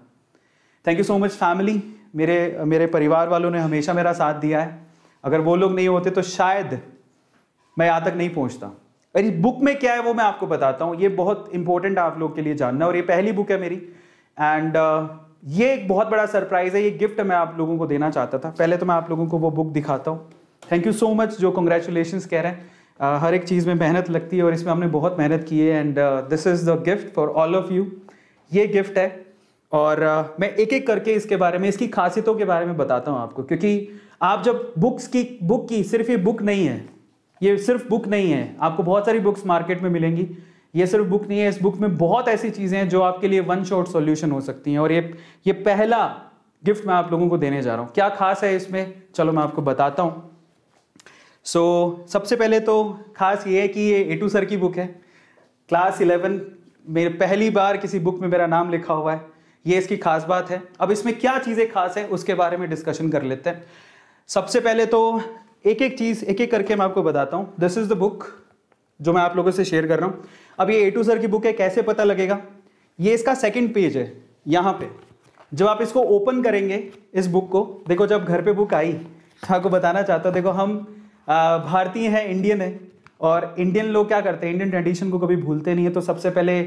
thank you so much family मेरे मेरे परिवार वालों ने हमेशा मेरा साथ दिया है अगर वो लोग नहीं होते तो शायद मैं यहाँ तक नहीं पहुँचता और इस बुक में क्या है वो मैं आपको बताता हूँ ये बहुत इंपॉर्टेंट आप लोग के लिए जानना और ये पहली बुक है मेरी एंड uh, ये एक बहुत बड़ा सरप्राइज़ है ये गिफ्ट मैं आप लोगों को देना चाहता था पहले तो मैं आप लोगों को वो बुक दिखाता हूँ थैंक यू सो मच जो कंग्रेचुलेशन कह रहे हैं uh, हर एक चीज़ में मेहनत लगती है और इसमें हमने बहुत मेहनत की है and this is the gift for all of you ये गिफ्ट है और uh, मैं एक एक करके इसके बारे में इसकी खासियतों के बारे में बताता हूँ आपको क्योंकि आप जब बुक्स की बुक की सिर्फ ये बुक नहीं है ये सिर्फ बुक नहीं है आपको बहुत सारी बुक्स मार्केट में मिलेंगी ये सिर्फ बुक नहीं है इस बुक में बहुत ऐसी चीज़ें हैं जो आपके लिए वन शॉट सॉल्यूशन हो सकती हैं और ये ये पहला गिफ्ट मैं आप लोगों को देने जा रहा हूँ क्या खास है इसमें चलो मैं आपको बताता हूँ सो so, सबसे पहले तो खास ये है कि ये ए टू सर की बुक है क्लास इलेवन मेरे पहली बार किसी बुक में मेरा नाम लिखा हुआ है ये इसकी खास बात है अब इसमें क्या चीज़ें खास है उसके बारे में डिस्कशन कर लेते हैं सबसे पहले तो एक एक चीज़ एक एक करके मैं आपको बताता हूँ दिस इज़ द बुक जो मैं आप लोगों से शेयर कर रहा हूँ अब ये ए टू सर की बुक है कैसे पता लगेगा ये इसका सेकेंड पेज है यहाँ पे जब आप इसको ओपन करेंगे इस बुक को देखो जब घर पे बुक आई तो आपको बताना चाहता हूँ देखो हम भारतीय हैं इंडियन है और इंडियन लोग क्या करते हैं इंडियन ट्रेडिशन को कभी भूलते नहीं है तो सबसे पहले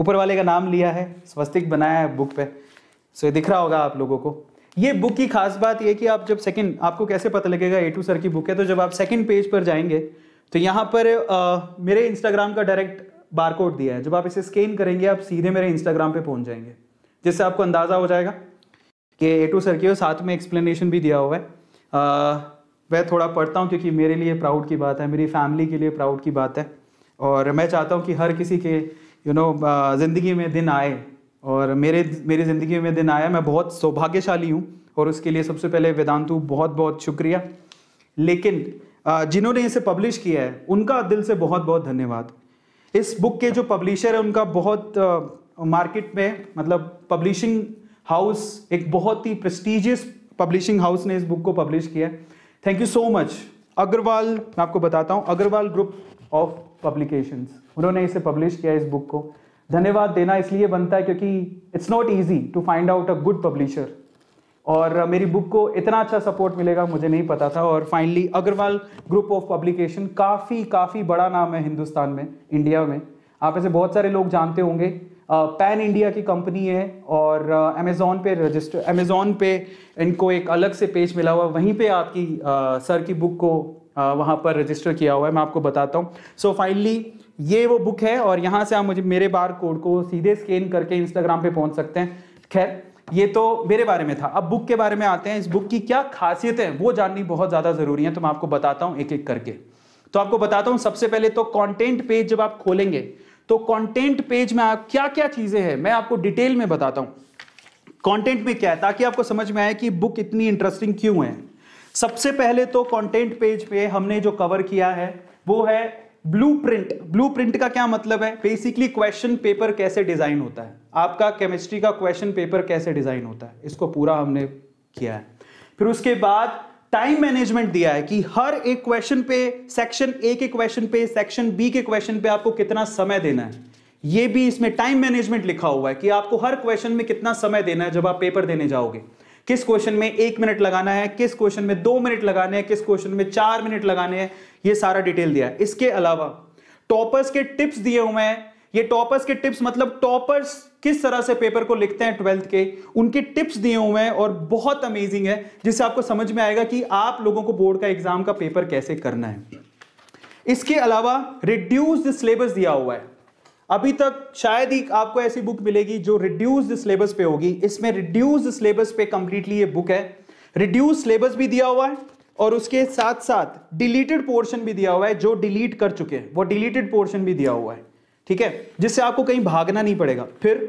ऊपर वाले का नाम लिया है स्वस्तिक बनाया है बुक पे सो ये दिख रहा होगा आप लोगों को ये बुक की खास बात यह कि आप जब सेकंड आपको कैसे पता लगेगा ए टू सर की बुक है तो जब आप सेकंड पेज पर जाएंगे तो यहाँ पर आ, मेरे इंस्टाग्राम का डायरेक्ट बारकोड दिया है जब आप इसे स्कैन करेंगे आप सीधे मेरे इंस्टाग्राम पे पहुंच जाएंगे जिससे आपको अंदाज़ा हो जाएगा कि ए टू सर की साथ में एक्सप्लेनेशन भी दिया हुआ है वह थोड़ा पढ़ता हूँ क्योंकि मेरे लिए प्राउड की बात है मेरी फैमिली के लिए प्राउड की बात है और मैं चाहता हूँ कि हर किसी के यू नो ज़िंदगी में दिन आए और मेरे मेरी ज़िंदगी में दिन आया मैं बहुत सौभाग्यशाली हूँ और उसके लिए सबसे पहले वेदांतु बहुत बहुत शुक्रिया लेकिन जिन्होंने इसे पब्लिश किया है उनका दिल से बहुत बहुत धन्यवाद इस बुक के जो पब्लिशर है उनका बहुत मार्केट में मतलब पब्लिशिंग हाउस एक बहुत ही प्रेस्टिजियस पब्लिशिंग हाउस ने इस बुक को पब्लिश किया है thank you so much Agrawal मैं आपको बताता हूँ अग्रवाल ग्रुप ऑफ पब्लिकेशंस उन्होंने इसे पब्लिश किया इस बुक को धन्यवाद देना इसलिए बनता है क्योंकि it's not easy to find out a good publisher और uh, मेरी बुक को इतना अच्छा सपोर्ट मिलेगा मुझे नहीं पता था और finally Agrawal group of publication काफ़ी काफ़ी बड़ा नाम है हिंदुस्तान में इंडिया में आप ऐसे बहुत सारे लोग जानते होंगे पैन uh, इंडिया की कंपनी है और अमेज़ोन uh, पे रजिस्टर अमेज़ोन पे इनको एक अलग से पेज मिला हुआ वहीं पे आपकी सर की बुक को वहाँ पर रजिस्टर किया हुआ है मैं आपको बताता हूँ सो फाइनली ये वो बुक है और यहाँ से आप मुझे मेरे बार कोड को सीधे स्कैन करके इंस्टाग्राम पे पहुंच सकते हैं खैर ये तो मेरे बारे में था अब बुक के बारे में आते हैं इस बुक की क्या खासियत है वो जाननी बहुत ज़्यादा ज़रूरी है तो मैं आपको बताता हूँ एक एक करके तो आपको बताता हूँ सबसे पहले तो कॉन्टेंट पेज जब आप खोलेंगे तो कॉन्टेंट पेज में आप क्या क्या चीज़ें हैं मैं आपको डिटेल में बताता हूँ कॉन्टेंट में क्या है ताकि आपको समझ में आए कि बुक इतनी इंटरेस्टिंग क्यों है सबसे पहले तो कंटेंट पेज पे हमने जो कवर किया है वो है ब्लूप्रिंट ब्लूप्रिंट का क्या मतलब है बेसिकली क्वेश्चन पेपर कैसे डिजाइन होता है आपका केमिस्ट्री का क्वेश्चन पेपर कैसे डिजाइन होता है इसको पूरा हमने किया है फिर उसके बाद टाइम मैनेजमेंट दिया है कि हर एक क्वेश्चन पे सेक्शन ए के क्वेश्चन पे सेक्शन बी के क्वेश्चन पे आपको कितना समय देना है ये भी इसमें टाइम मैनेजमेंट लिखा हुआ है कि आपको हर क्वेश्चन में कितना समय देना है जब आप पेपर देने जाओगे किस क्वेश्चन में एक मिनट लगाना है किस क्वेश्चन में दो मिनट लगाने हैं किस क्वेश्चन में चार मिनट लगाने हैं ये सारा डिटेल दिया है इसके अलावा टॉपर्स के टिप्स दिए हुए हैं ये टॉपर्स के टिप्स मतलब टॉपर्स किस तरह से पेपर को लिखते हैं ट्वेल्थ के उनके टिप्स दिए हुए हैं और बहुत अमेजिंग है जिससे आपको समझ में आएगा कि आप लोगों को बोर्ड का एग्जाम का पेपर कैसे करना है इसके अलावा रिड्यूस दिलेबस सिलेबस दिया हुआ है अभी तक शायद ही आपको ऐसी बुक मिलेगी जो रिड्यूस सिलेबस पे होगी इसमें रिड्यूस सिलेबस पे कंप्लीटली ये बुक है रिड्यूस सिलेबस भी दिया हुआ है और उसके साथ साथ डिलीटेड पोर्शन भी दिया हुआ है जो डिलीट कर चुके हैं वो डिलीटेड पोर्शन भी दिया हुआ है ठीक है जिससे आपको कहीं भागना नहीं पड़ेगा फिर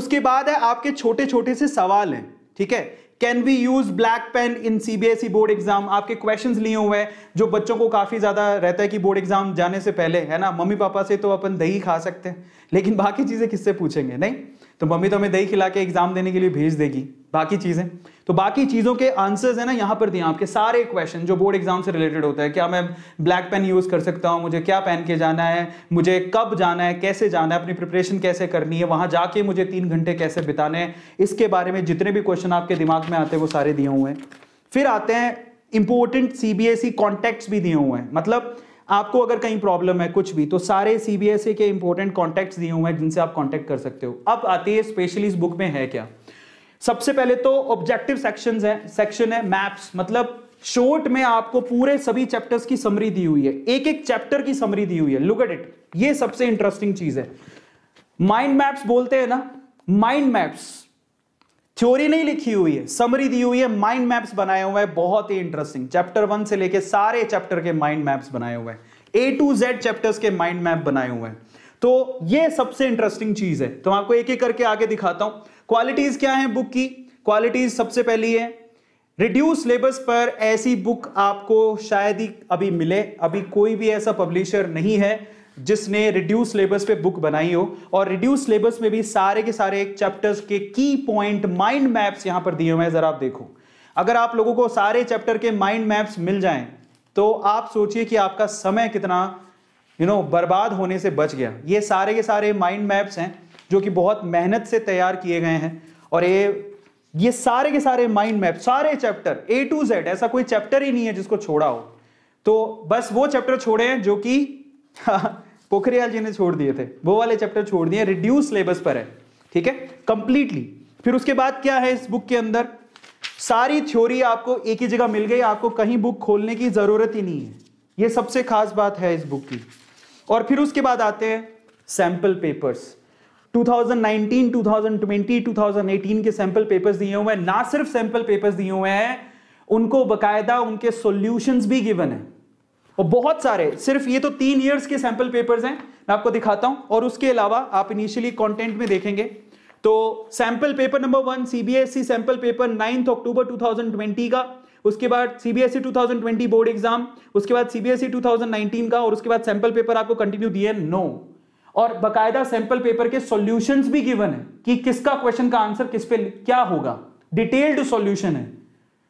उसके बाद है आपके छोटे छोटे से सवाल हैं ठीक है can we use black pen in CBSE board exam आपके क्वेश्चंस लिए हुए हैं जो बच्चों को काफी ज्यादा रहता है कि बोर्ड एग्जाम जाने से पहले है ना मम्मी पापा से तो अपन दही खा सकते हैं लेकिन बाकी चीजें किससे पूछेंगे नहीं तो मम्मी तो हमें दही खिला के एग्जाम देने के लिए भेज देगी बाकी चीज़ें तो बाकी चीज़ों के आंसर्स है ना यहाँ पर दिए आपके सारे क्वेश्चन जो बोर्ड एग्जाम से रिलेटेड होता है क्या मैं ब्लैक पेन यूज़ कर सकता हूं मुझे क्या पहन के जाना है मुझे कब जाना है कैसे जाना है अपनी प्रिपरेशन कैसे करनी है वहां जाके मुझे तीन घंटे कैसे बिताने हैं इसके बारे में जितने भी क्वेश्चन आपके दिमाग में आते हैं वो सारे दिए हुए हैं फिर आते हैं important C B S E भी दिए हुए हैं मतलब आपको अगर कहीं प्रॉब्लम है कुछ भी तो सारे सीबीएसई e के इंपॉर्टेंट कॉन्टेक्ट दिए हुए हैं जिनसे आप कॉन्टैक्ट कर सकते हो अब आती है स्पेशली इस बुक में है क्या सबसे पहले तो ऑब्जेक्टिव सेक्शन है सेक्शन है मैप्स मतलब शॉर्ट में आपको पूरे सभी चैप्टर्स की समरी दी हुई है एक एक चैप्टर की समरी दी हुई है लुक एट इट ये सबसे इंटरेस्टिंग चीज है माइंड मैप्स बोलते हैं ना माइंड मैप्स थ्योरी नहीं लिखी हुई है समरी दी हुई है माइंड मैप्स बनाए हुए हैं बहुत ही इंटरेस्टिंग चैप्टर वन से लेके सारे चैप्टर के माइंड मैप्स बनाए हुए हैं ए टू जेड चैप्टर्स के माइंड मैप बनाए हुए हैं तो ये सबसे इंटरेस्टिंग चीज है तो आपको एक एक करके आगे दिखाता हूं क्वालिटीज क्या है बुक की क्वालिटीज सबसे पहली है रिड्यूस सिलेबस पर ऐसी बुक आपको शायद ही अभी मिले अभी कोई भी ऐसा पब्लिशर नहीं है जिसने रिड्यूस सिलेबस पे बुक बनाई हो और रिड्यूस सिलेबस में भी सारे के सारे चैप्टर्स के की पॉइंट माइंड मैप्स यहां पर दिए हुए हैं जरा आप देखो अगर आप लोगों को सारे चैप्टर के माइंड मैप्स मिल जाएं तो आप सोचिए कि आपका समय कितना यू नो बर्बाद होने से बच गया ये सारे के सारे माइंड मैप्स हैं जो कि बहुत मेहनत से तैयार किए गए हैं और ये ये सारे के सारे माइंड मैप सारे चैप्टर ए टू जेड ऐसा कोई चैप्टर ही नहीं है जिसको छोड़ा हो तो बस वो चैप्टर छोड़े हैं जो कि हाँ, पोखरियाल जी ने छोड़ दिए थे वो वाले चैप्टर छोड़ दिए रिड्यूस सिलेबस पर है ठीक है कंप्लीटली फिर उसके बाद क्या है इस बुक के अंदर सारी थ्योरी आपको एक ही जगह मिल गई आपको कहीं बुक खोलने की जरूरत ही नहीं है ये सबसे खास बात है इस बुक की और फिर उसके बाद आते हैं सैंपल पेपर्स 2019, 2020, 2018 के सैंपल पेपर्स दिए हुए हैं ना सिर्फ सैंपल पेपर्स दिए हुए हैं उनको बकायदा उनके सॉल्यूशंस भी गिवन है और बहुत सारे सिर्फ ये तो तीन इयर्स के सैंपल पेपर्स हैं मैं आपको दिखाता हूं और उसके अलावा आप इनिशियली कंटेंट में देखेंगे तो sample paper number one CBSE sample paper ninth October two का उसके बाद सीबीएसई 2020 बोर्ड एग्जाम उसके बाद सीबीएसई 2019 e का और उसके बाद सैंपल पेपर आपको कंटिन्यू दिए नो और बकायदा सैंपल पेपर के सॉल्यूशंस भी गिवन है कि किसका क्वेश्चन का आंसर किस पे क्या होगा डिटेल्ड सॉल्यूशन है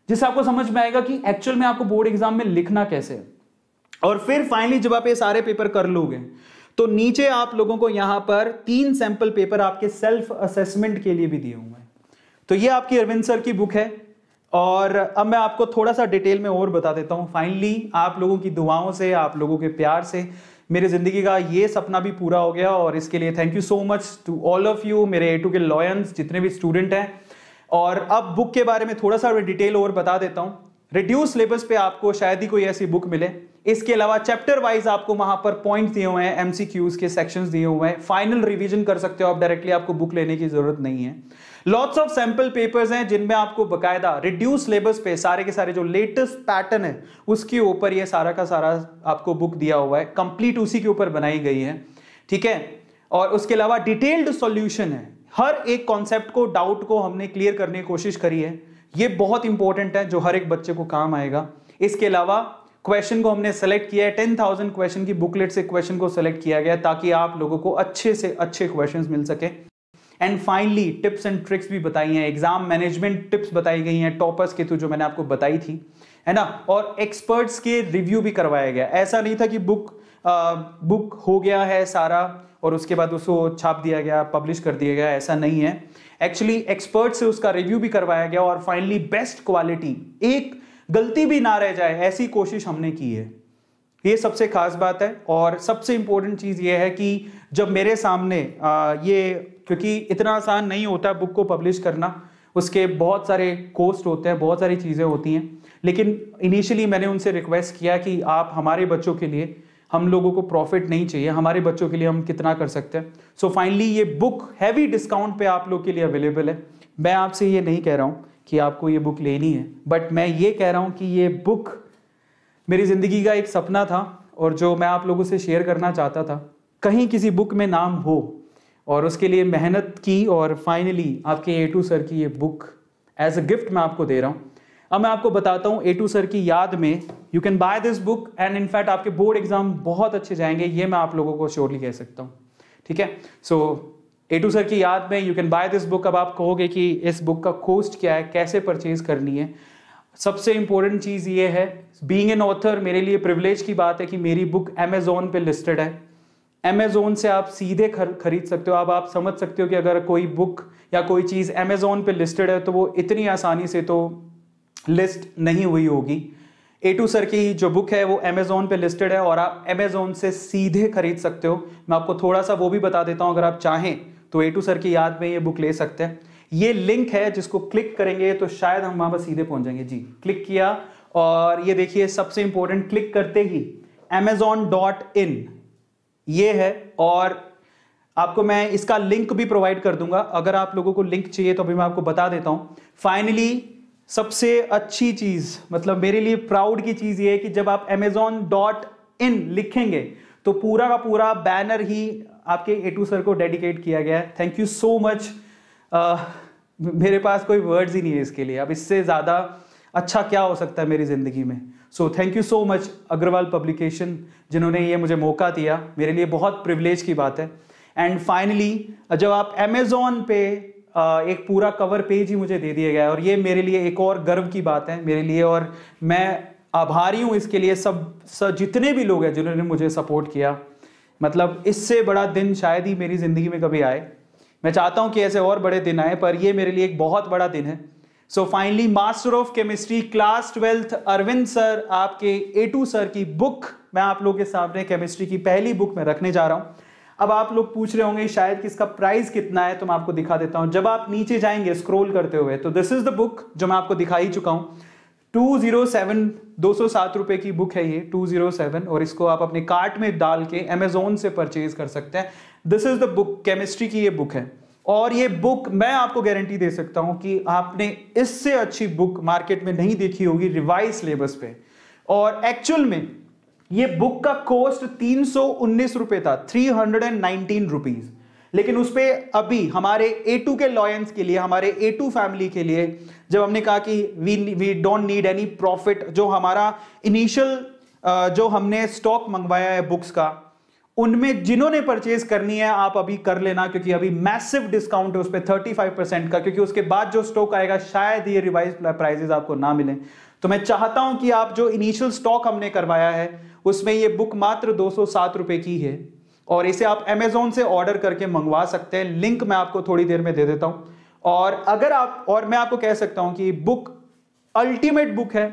जिससे आपको समझ में आएगा कि एक्चुअल में आपको बोर्ड एग्जाम में लिखना कैसे है और फिर फाइनली जब आप ये सारे पेपर कर लोगे तो नीचे आप लोगों को यहां पर तीन सैंपल पेपर आपके सेल्फ असेसमेंट के लिए भी दिए हुए हैं तो ये आपकी अरविंद सर की बुक है और अब मैं आपको थोड़ा सा डिटेल में और बता देता हूँ फाइनली आप लोगों की दुआओं से आप लोगों के प्यार से मेरी ज़िंदगी का ये सपना भी पूरा हो गया और इसके लिए thank you so much to all of you मेरे ए टू के लॉयंस जितने भी स्टूडेंट हैं और अब बुक के बारे में थोड़ा सा डिटेल और बता देता हूँ रिड्यूस सिलेबस पे आपको शायद ही कोई ऐसी बुक मिले इसके अलावा चैप्टर वाइज आपको वहां पर पॉइंट दिए हुए हैं एमसीक्यूज के सेक्शंस दिए हुए हैं फाइनल रिवीजन कर सकते हो आप डायरेक्टली आपको बुक लेने की जरूरत नहीं है लॉट्स ऑफ सैंपल पेपर्स हैं जिनमें आपको बकायदा रिड्यूस सिलेबस पे सारे के सारे जो लेटेस्ट पैटर्न है उसके ऊपर ये सारा का सारा आपको बुक दिया हुआ है कंप्लीट उसी के ऊपर बनाई गई है ठीक है और उसके अलावा डिटेल्ड सॉल्यूशन है हर एक कॉन्सेप्ट को डाउट को हमने क्लियर करने की कोशिश करी है ये बहुत इंपॉर्टेंट है जो हर एक बच्चे को काम आएगा इसके अलावा क्वेश्चन को हमने सेलेक्ट किया है टेन थाउजेंड क्वेश्चन की बुकलेट से क्वेश्चन को सेलेक्ट किया गया ताकि आप लोगों को अच्छे से अच्छे क्वेश्चंस मिल सके and finally tips and tricks भी बताई हैं एग्जाम मैनेजमेंट टिप्स बताई गई हैं टॉपर्स के थ्रू जो मैंने आपको बताई थी है ना और एक्सपर्ट्स के रिव्यू भी करवाया गया ऐसा नहीं था कि बुक आ, बुक हो गया है सारा और उसके बाद उसको छाप दिया गया पब्लिश कर दिया गया ऐसा नहीं है एक्चुअली एक्सपर्ट से उसका रिव्यू भी करवाया गया और फाइनली बेस्ट क्वालिटी एक गलती भी ना रह जाए ऐसी कोशिश हमने की है ये सबसे खास बात है और सबसे इम्पोर्टेंट चीज़ ये है कि जब मेरे सामने आ, ये क्योंकि इतना आसान नहीं होता बुक को पब्लिश करना उसके बहुत सारे कोस्ट होते हैं बहुत सारी चीज़ें होती हैं लेकिन इनिशियली मैंने उनसे रिक्वेस्ट किया कि आप हमारे बच्चों के लिए हम लोगों को प्रॉफिट नहीं चाहिए हमारे बच्चों के लिए हम कितना कर सकते हैं सो so फाइनली ये बुक हैवी डिस्काउंट पे आप लोग के लिए अवेलेबल है मैं आपसे ये नहीं कह रहा हूँ कि आपको ये बुक लेनी है बट मैं ये कह रहा हूँ कि ये बुक मेरी ज़िंदगी का एक सपना था और जो मैं आप लोगों से शेयर करना चाहता था कहीं किसी बुक में नाम हो और उसके लिए मेहनत की और फाइनली आपके ए टू सर की ये बुक एज अ गिफ्ट मैं आपको दे रहा हूँ अब मैं आपको बताता हूँ ए टू सर की याद में you can buy this book and in fact आपके बोर्ड एग्जाम बहुत अच्छे जाएंगे ये मैं आप लोगों को श्योरली कह सकता हूँ ठीक है सो so, एटू सर की याद में you can buy this book अब आप कहोगे कि इस बुक का कोस्ट क्या है कैसे परचेज करनी है सबसे इम्पोर्टेंट चीज़ ये है बीइंग एन ऑथर मेरे लिए प्रिविलेज की बात है कि मेरी बुक अमेजोन पे लिस्टेड है अमेजोन से आप सीधे खर, खरीद सकते हो अब आप, आप समझ सकते हो कि अगर कोई बुक या कोई चीज़ अमेजोन पे लिस्टेड है तो वो इतनी आसानी से तो लिस्ट नहीं हुई होगी ए टू सर की जो बुक है वो अमेजोन पे लिस्टेड है और आप अमेजोन से सीधे खरीद सकते हो मैं आपको थोड़ा सा वो भी बता देता हूँ अगर आप चाहें तो टू सर की याद में ये बुक ले सकते हैं ये लिंक है जिसको क्लिक करेंगे तो शायद हम वहां पर सीधे पहुंच जाएंगे जी क्लिक किया और ये देखिए सबसे इंपॉर्टेंट क्लिक करते ही एमेजॉन डॉट इन ये है और आपको मैं इसका लिंक भी प्रोवाइड कर दूंगा अगर आप लोगों को लिंक चाहिए तो अभी मैं आपको बता देता हूं फाइनली सबसे अच्छी चीज़ मतलब मेरे लिए प्राउड की चीज़ ये है कि जब आप एमेजॉन डॉट इन लिखेंगे तो पूरा का पूरा बैनर ही आपके ए टू सर को डेडिकेट किया गया है थैंक यू सो मच मेरे पास कोई वर्ड्स ही नहीं है इसके लिए अब इससे ज़्यादा अच्छा क्या हो सकता है मेरी ज़िंदगी में so thank you so much Agrawal publication जिन्होंने ये मुझे मौका दिया मेरे लिए बहुत प्रिवलेज की बात है एंड फाइनली जब आप अमेज़ोन पे एक पूरा कवर पेज ही मुझे दे दिया गया है और ये मेरे लिए एक और गर्व की बात है मेरे लिए और मैं आभारी हूँ इसके लिए सब, सब जितने भी लोग हैं जिन्होंने मुझे सपोर्ट किया मतलब इससे बड़ा दिन शायद ही मेरी ज़िंदगी में कभी आए मैं चाहता हूँ कि ऐसे और बड़े दिन आए पर ये मेरे लिए एक बहुत बड़ा दिन है so finally master of chemistry class twelfth Arvind sir आपके ए टू सर की बुक मैं आप लोगों के सामने केमिस्ट्री की पहली बुक में रखने जा रहा हूँ अब आप लोग पूछ रहे होंगे शायद कि इसका प्राइस कितना है तो मैं आपको दिखा देता हूँ जब आप नीचे जाएंगे स्क्रोल करते हुए तो दिस इज द बुक जो मैं आपको दिखा ही चुका हूँ टू जीरो सेवन दो सौ सात रुपए की बुक है ये टू जीरो सेवन और इसको आप अपने कार्ट में डाल के अमेजोन से परचेज कर सकते हैं this is the book chemistry की ये बुक है और ये बुक मैं आपको गारंटी दे सकता हूं कि आपने इससे अच्छी बुक मार्केट में नहीं देखी होगी रिवाइज सिलेबस पे और एक्चुअल में ये बुक का कॉस्ट तीन सौ उन्नीस रुपये था three hundred and nineteen rupees लेकिन उस पर अभी हमारे ए टू के लॉयंस के लिए हमारे ए टू फैमिली के लिए जब हमने कहा कि we we don't need any profit जो हमारा इनिशियल जो हमने स्टॉक मंगवाया है बुक्स का उनमें जिन्होंने परचेज करनी है आप अभी कर लेना क्योंकि अभी मैसिव डिस्काउंट है उस पर थर्टी फाइव परसेंट का क्योंकि उसके बाद जो स्टॉक आएगा शायद ये रिवाइज प्राइजेस आपको ना मिले तो मैं चाहता हूं कि आप जो इनिशियल स्टॉक हमने करवाया है उसमें ये बुक मात्र दो सौ सात रुपए की है और इसे आप एमेजोन से ऑर्डर करके मंगवा सकते हैं लिंक मैं आपको थोड़ी देर में दे देता हूं और अगर आप और मैं आपको कह सकता हूं कि बुक अल्टीमेट बुक है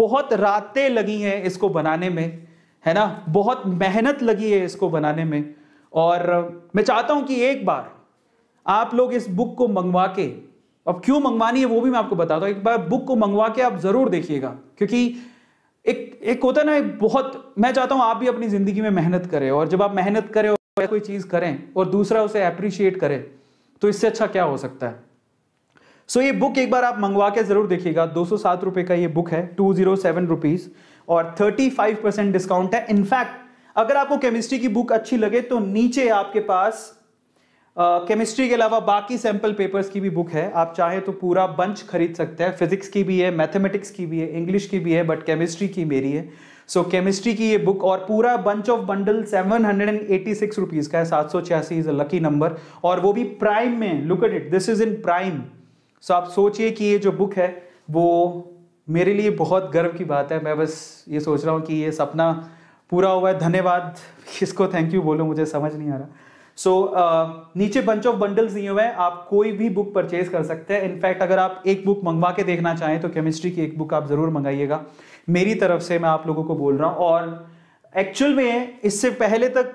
बहुत रातें लगी हैं इसको बनाने में है ना बहुत मेहनत लगी है इसको बनाने में और मैं चाहता हूं कि एक बार आप लोग इस बुक को मंगवा के अब क्यों मंगवानी है वो भी मैं आपको बताता हूँ एक बार बुक को मंगवा के आप जरूर देखिएगा क्योंकि एक एक होता है ना बहुत मैं चाहता हूँ आप भी अपनी ज़िंदगी में मेहनत करें और जब आप मेहनत करें और कोई चीज़ करें और दूसरा उसे अप्रिशिएट करें तो इससे अच्छा क्या हो सकता है सो so, ये बुक एक बार आप मंगवा के ज़रूर देखिएगा दो सौ सात का ये बुक है टू जीरो सेवन रुपीज़ और थर्टी फाइव परसेंट डिस्काउंट है इनफैक्ट अगर आपको केमिस्ट्री की बुक अच्छी लगे तो नीचे आपके पास केमिस्ट्री के अलावा बाकी सैम्पल पेपर्स की भी बुक है आप चाहे तो पूरा बंच खरीद सकते हैं फिजिक्स की भी है मैथमेटिक्स की भी है इंग्लिश की भी है बट केमिस्ट्री की मेरी है सो so, केमिस्ट्री की ये बुक और पूरा bunch of bundle seven hundred and eighty six rupees का है सात सौ छियासी इज़ अ लकी नंबर और वो भी प्राइम में look at it this is in prime so आप सोचिए कि ये जो बुक है वो मेरे लिए बहुत गर्व की बात है मैं बस ये सोच रहा हूँ कि ये सपना पूरा हुआ है धन्यवाद किसको थैंक यू बोलो मुझे समझ नहीं आ रहा सो so, uh, नीचे बंच ऑफ बंडल्स दिए हुए हैं आप कोई भी बुक परचेज कर सकते हैं इनफैक्ट अगर आप एक बुक मंगवा के देखना चाहें तो केमिस्ट्री की एक बुक आप ज़रूर मंगाइएगा मेरी तरफ से मैं आप लोगों को बोल रहा हूँ और एक्चुअल में इससे पहले तक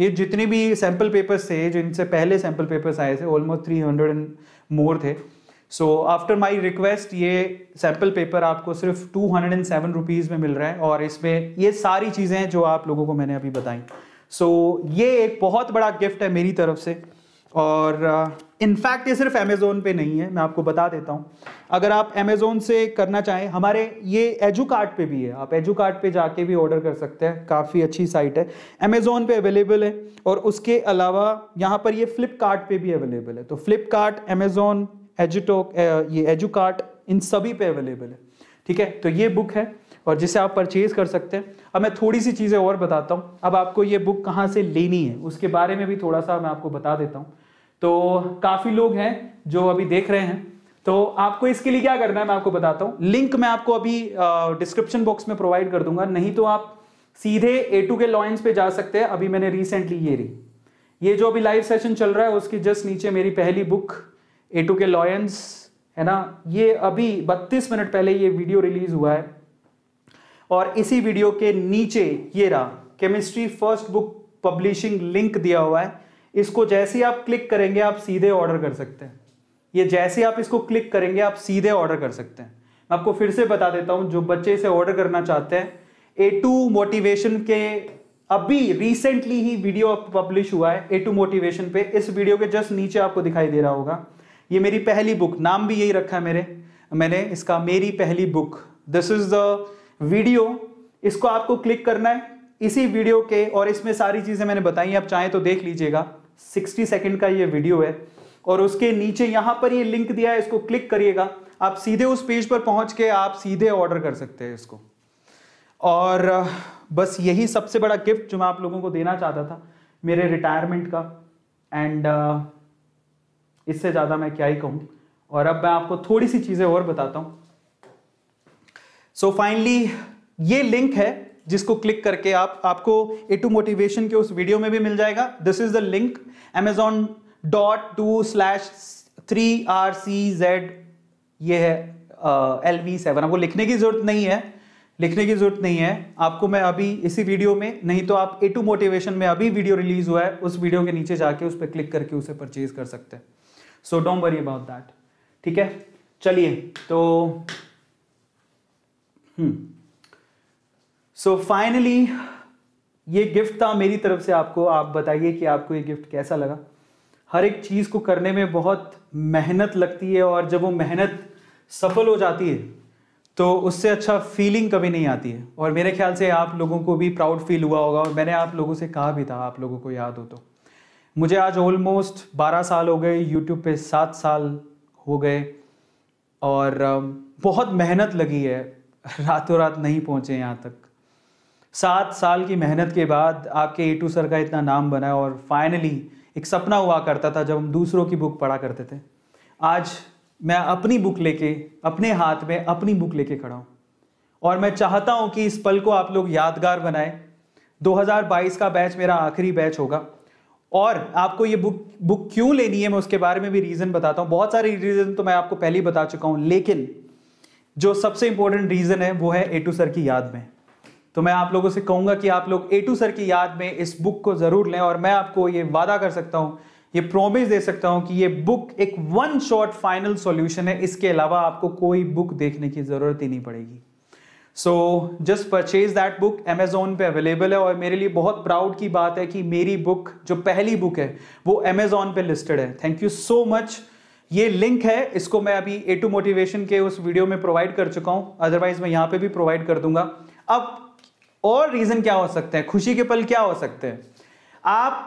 ये जितने भी सैम्पल पेपर्स थे जिनसे पहले सैम्पल पेपर्स आए थे almost three hundred and more थे सो आफ्टर माई रिक्वेस्ट ये सैम्पल पेपर आपको सिर्फ two hundred and seven rupees में मिल रहा है और इसमें ये सारी चीज़ें हैं जो आप लोगों को मैंने अभी बताई सो so, ये एक बहुत बड़ा गिफ्ट है मेरी तरफ से और इनफैक्ट uh, ये सिर्फ अमेज़ोन पे नहीं है मैं आपको बता देता हूँ अगर आप अमेज़ोन से करना चाहें हमारे ये एजू कार्ट पे भी है आप एजू कार्ट पे जाके भी ऑर्डर कर सकते हैं काफ़ी अच्छी साइट है अमेज़ोन पे अवेलेबल है और उसके अलावा यहाँ पर ये फ्लिपकार्ट पे भी अवेलेबल है तो फ्लिपकार्ट अमेज़ोन एजूटोक ये एजू इन सभी पे अवेलेबल है ठीक है तो ये बुक है और जिसे आप परचेज़ कर सकते हैं अब मैं थोड़ी सी चीज़ें और बताता हूँ अब आपको ये बुक कहाँ से लेनी है उसके बारे में भी थोड़ा सा मैं आपको बता देता हूँ तो काफ़ी लोग हैं जो अभी देख रहे हैं तो आपको इसके लिए क्या करना है मैं आपको बताता हूँ लिंक मैं आपको अभी डिस्क्रिप्शन बॉक्स में प्रोवाइड कर दूंगा नहीं तो आप सीधे ए टू के लॉइंस पे जा सकते हैं अभी मैंने रिसेंटली ये ली ये जो अभी लाइव सेशन चल रहा है उसके जस्ट नीचे मेरी पहली बुक ए टू के लॉयंस है ना ये अभी 32 मिनट पहले ये वीडियो रिलीज हुआ है और इसी वीडियो के नीचे ये रहा chemistry first book publishing link दिया हुआ है इसको जैसे ही आप क्लिक करेंगे आप सीधे ऑर्डर कर सकते हैं ये जैसे आप इसको क्लिक करेंगे आप सीधे ऑर्डर कर सकते हैं मैं आपको फिर से बता देता हूँ जो बच्चे इसे ऑर्डर करना चाहते हैं ए टू मोटिवेशन के अभी रिसेंटली ही वीडियो पब्लिश हुआ है ए टू मोटिवेशन पे इस वीडियो के जस्ट नीचे आपको दिखाई दे रहा होगा ये मेरी पहली बुक नाम भी यही रखा है मेरे मैंने इसका मेरी पहली book this is the video इसको आपको क्लिक करना है इसी वीडियो के और इसमें सारी चीज़ें मैंने बताई आप चाहें तो देख लीजिएगा 60 सेकंड का ये वीडियो है और उसके नीचे यहाँ पर ये लिंक दिया है इसको क्लिक करिएगा आप सीधे उस पेज पर पहुंच के आप सीधे ऑर्डर कर सकते हैं इसको और बस यही सबसे बड़ा गिफ्ट जो मैं आप लोगों को देना चाहता था मेरे रिटायरमेंट का एंड uh, इससे ज़्यादा मैं क्या ही कहूँ और अब मैं आपको थोड़ी सी चीज़ें और बताता हूँ सो फाइनली ये लिंक है जिसको क्लिक करके आप आपको ए टू मोटिवेशन के उस वीडियो में भी मिल जाएगा this is the link Amazon dot to slash three R C Z ये है एल वी सेवन आपको लिखने की जरूरत नहीं है लिखने की जरूरत नहीं है आपको मैं अभी इसी वीडियो में नहीं तो आप ए टू मोटिवेशन में अभी वीडियो रिलीज हुआ है उस वीडियो के नीचे जाके उस पर क्लिक करके उसे परचेज कर सकते हैं so don't worry about that ठीक है चलिए तो सो hmm. फाइनली so, ये गिफ्ट था मेरी तरफ से आपको आप बताइए कि आपको ये गिफ्ट कैसा लगा हर एक चीज़ को करने में बहुत मेहनत लगती है और जब वो मेहनत सफल हो जाती है तो उससे अच्छा फीलिंग कभी नहीं आती है और मेरे ख्याल से आप लोगों को भी प्राउड फील हुआ होगा और मैंने आप लोगों से कहा भी था आप लोगों को याद हो तो मुझे आज ऑलमोस्ट 12 साल हो गए यूट्यूब पे सात साल हो गए और बहुत मेहनत लगी है रातों रात नहीं पहुँचे यहाँ तक सात साल की मेहनत के बाद आपके ए टू सर का इतना नाम बना और फाइनली एक सपना हुआ करता था जब हम दूसरों की बुक पढ़ा करते थे आज मैं अपनी बुक लेके अपने हाथ में अपनी बुक लेके खड़ा हूँ और मैं चाहता हूँ कि इस पल को आप लोग यादगार बनाए 2022 का बैच मेरा आखिरी बैच होगा और आपको ये बुक बुक क्यों लेनी है मैं उसके बारे में भी रीज़न बताता हूँ बहुत सारे रीज़न तो मैं आपको पहले ही बता चुका हूँ लेकिन जो सबसे इंपॉर्टेंट रीज़न है वो है ए टू सर की याद में तो मैं आप लोगों से कहूंगा कि आप लोग ए टू सर की याद में इस बुक को ज़रूर लें और मैं आपको ये वादा कर सकता हूं ये प्रॉमिस दे सकता हूं कि ये बुक एक वन शॉट फाइनल सॉल्यूशन है इसके अलावा आपको कोई बुक देखने की ज़रूरत ही नहीं पड़ेगी so just purchase that book Amazon पे अवेलेबल है और मेरे लिए बहुत प्राउड की बात है कि मेरी बुक जो पहली बुक है वो अमेजोन पे लिस्टेड है थैंक यू सो मच ये लिंक है इसको मैं अभी ए टू मोटिवेशन के उस वीडियो में प्रोवाइड कर चुका हूं अदरवाइज मैं यहां पे भी प्रोवाइड कर दूंगा अब और रीज़न क्या हो सकते हैं खुशी के पल क्या हो सकते हैं आप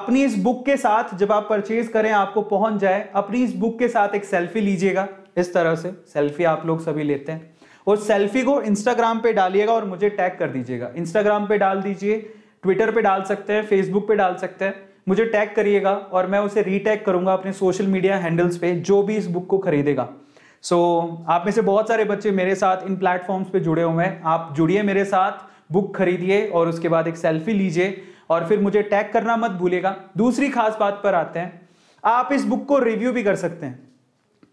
अपनी इस बुक के साथ जब आप परचेज करें आपको पहुंच जाए अपनी इस बुक के साथ एक सेल्फी लीजिएगा इस तरह से सेल्फी आप लोग सभी लेते हैं और सेल्फी को इंस्टाग्राम पे डालिएगा और मुझे टैग कर दीजिएगा इंस्टाग्राम पे डाल दीजिए ट्विटर पे डाल सकते हैं फेसबुक पे डाल सकते हैं मुझे टैग करिएगा और मैं उसे रीटैग करूंगा अपने सोशल मीडिया हैंडल्स पे जो भी इस बुक को खरीदेगा सो so, आप में से बहुत सारे बच्चे मेरे साथ इन प्लेटफॉर्म्स पे जुड़े हुए हैं आप जुड़िए मेरे साथ बुक खरीदिए और उसके बाद एक सेल्फी लीजिए और फिर मुझे टैग करना मत भूलिएगा दूसरी खास बात पर आते हैं आप इस बुक को रिव्यू भी कर सकते हैं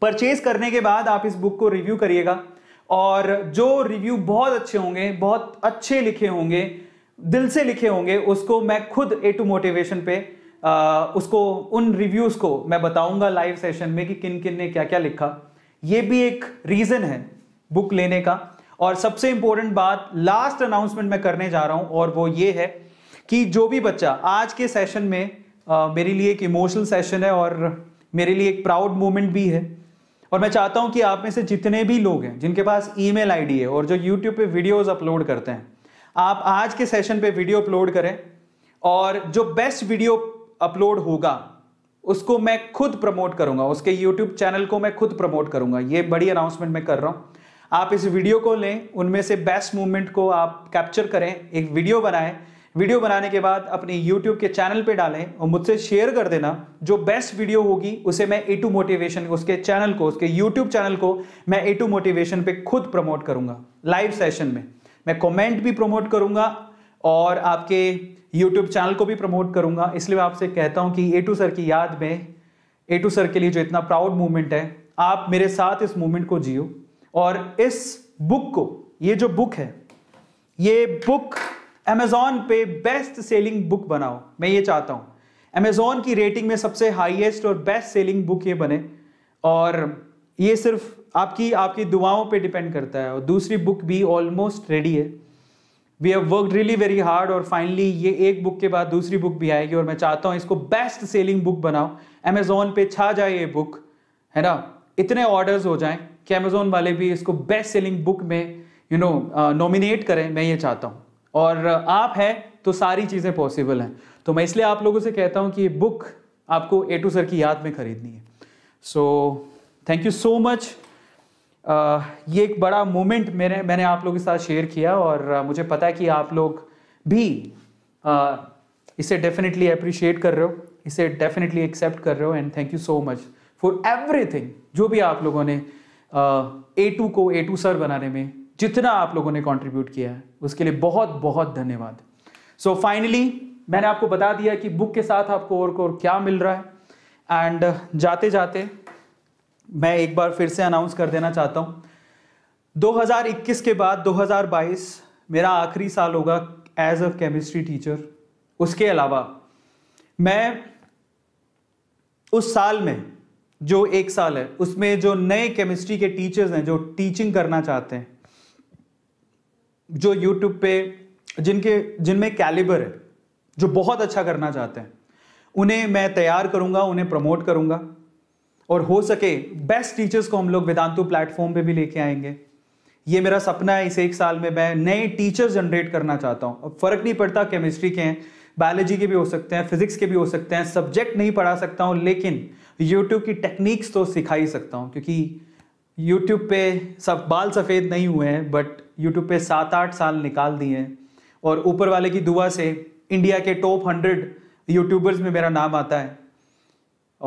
परचेज करने के बाद आप इस बुक को रिव्यू करिएगा और जो रिव्यू बहुत अच्छे होंगे बहुत अच्छे लिखे होंगे दिल से लिखे होंगे उसको मैं खुद ए टू मोटिवेशन पे आ, उसको उन रिव्यूज़ को मैं बताऊंगा लाइव सेशन में कि किन किन ने क्या क्या लिखा ये भी एक रीज़न है बुक लेने का और सबसे इंपॉर्टेंट बात लास्ट अनाउंसमेंट मैं करने जा रहा हूँ और वो ये है कि जो भी बच्चा आज के सेशन में आ, मेरे लिए एक इमोशनल सेशन है और मेरे लिए एक प्राउड मोमेंट भी है और मैं चाहता हूं कि आप में से जितने भी लोग हैं जिनके पास ईमेल आईडी है और जो यूट्यूब पे वीडियोस अपलोड करते हैं आप आज के सेशन पे वीडियो अपलोड करें और जो बेस्ट वीडियो अपलोड होगा उसको मैं खुद प्रमोट करूंगा उसके यूट्यूब चैनल को मैं खुद प्रमोट करूंगा ये बड़ी अनाउंसमेंट मैं कर रहा हूँ आप इस वीडियो को लें उनमें से बेस्ट मूवमेंट को आप कैप्चर करें एक वीडियो बनाएं वीडियो बनाने के बाद अपने यूट्यूब के चैनल पे डालें और मुझसे शेयर कर देना जो बेस्ट वीडियो होगी उसे मैं ए टू मोटिवेशन उसके चैनल को उसके यूट्यूब चैनल को मैं ए टू मोटिवेशन पे खुद प्रमोट करूंगा लाइव सेशन में मैं कमेंट भी प्रमोट करूंगा और आपके यूट्यूब चैनल को भी प्रमोट करूंगा इसलिए मैं आपसे कहता हूँ कि ए टू सर की याद में ए टू सर के लिए जो इतना प्राउड मूवमेंट है आप मेरे साथ इस मूवमेंट को जियो और इस बुक को ये जो बुक है ये बुक अमेजोन पे बेस्ट सेलिंग बुक बनाओ मैं ये चाहता हूँ अमेजोन की रेटिंग में सबसे हाईएस्ट और बेस्ट सेलिंग बुक ये बने और ये सिर्फ आपकी आपकी दुआओं पे डिपेंड करता है और दूसरी बुक भी ऑलमोस्ट रेडी है we have work really very hard और फाइनली ये एक बुक के बाद दूसरी बुक भी आएगी और मैं चाहता हूँ इसको बेस्ट सेलिंग बुक बनाओ अमेजोन पे छा जाए ये बुक है ना इतने ऑर्डर्स हो जाएं कि अमेजोन वाले भी इसको बेस्ट सेलिंग बुक में यू नो नॉमिनेट करें मैं ये चाहता हूँ और uh, आप हैं तो सारी चीज़ें पॉसिबल हैं तो मैं इसलिए आप लोगों से कहता हूँ कि ये बुक आपको ए टू सर की याद में खरीदनी है so thank you so much ये एक बड़ा मोमेंट मेरे मैंने आप लोगों के साथ शेयर किया और मुझे पता है कि आप लोग भी इसे डेफिनेटली अप्रिशिएट कर रहे हो इसे डेफिनेटली एक्सेप्ट कर रहे हो and thank you so much for everything जो भी आप लोगों ने ए टू को ए टू सर बनाने में जितना आप लोगों ने कंट्रीब्यूट किया है उसके लिए बहुत बहुत धन्यवाद सो so, फाइनली मैंने आपको बता दिया कि बुक के साथ आपको और को और क्या मिल रहा है एंड जाते जाते मैं एक बार फिर से अनाउंस कर देना चाहता हूँ 2021 के बाद 2022 मेरा आखिरी साल होगा एज अ केमिस्ट्री टीचर उसके अलावा मैं उस साल में जो एक साल है उसमें जो नए केमिस्ट्री के टीचर्स हैं जो टीचिंग करना चाहते हैं जो यूट्यूब पे जिनके जिनमें कैलिबर है जो बहुत अच्छा करना चाहते हैं उन्हें मैं तैयार करूंगा उन्हें प्रमोट करूंगा और हो सके बेस्ट टीचर्स को हम लोग वेदांतु प्लेटफॉर्म पे भी लेके आएंगे ये मेरा सपना है इस एक साल में मैं नए टीचर्स जनरेट करना चाहता हूँ अब फ़र्क नहीं पड़ता केमिस्ट्री के हैं बायोलॉजी के भी हो सकते हैं फिजिक्स के भी हो सकते हैं सब्जेक्ट नहीं पढ़ा सकता हूँ लेकिन यूट्यूब की टेक्निक्स तो सिखा ही सकता हूँ क्योंकि यूट्यूब पे सब बाल सफ़ेद नहीं हुए हैं बट यूट्यूब पे सात आठ साल निकाल दिए हैं और ऊपर वाले की दुआ से इंडिया के टॉप हंड्रेड यूट्यूबर्स में मेरा नाम आता है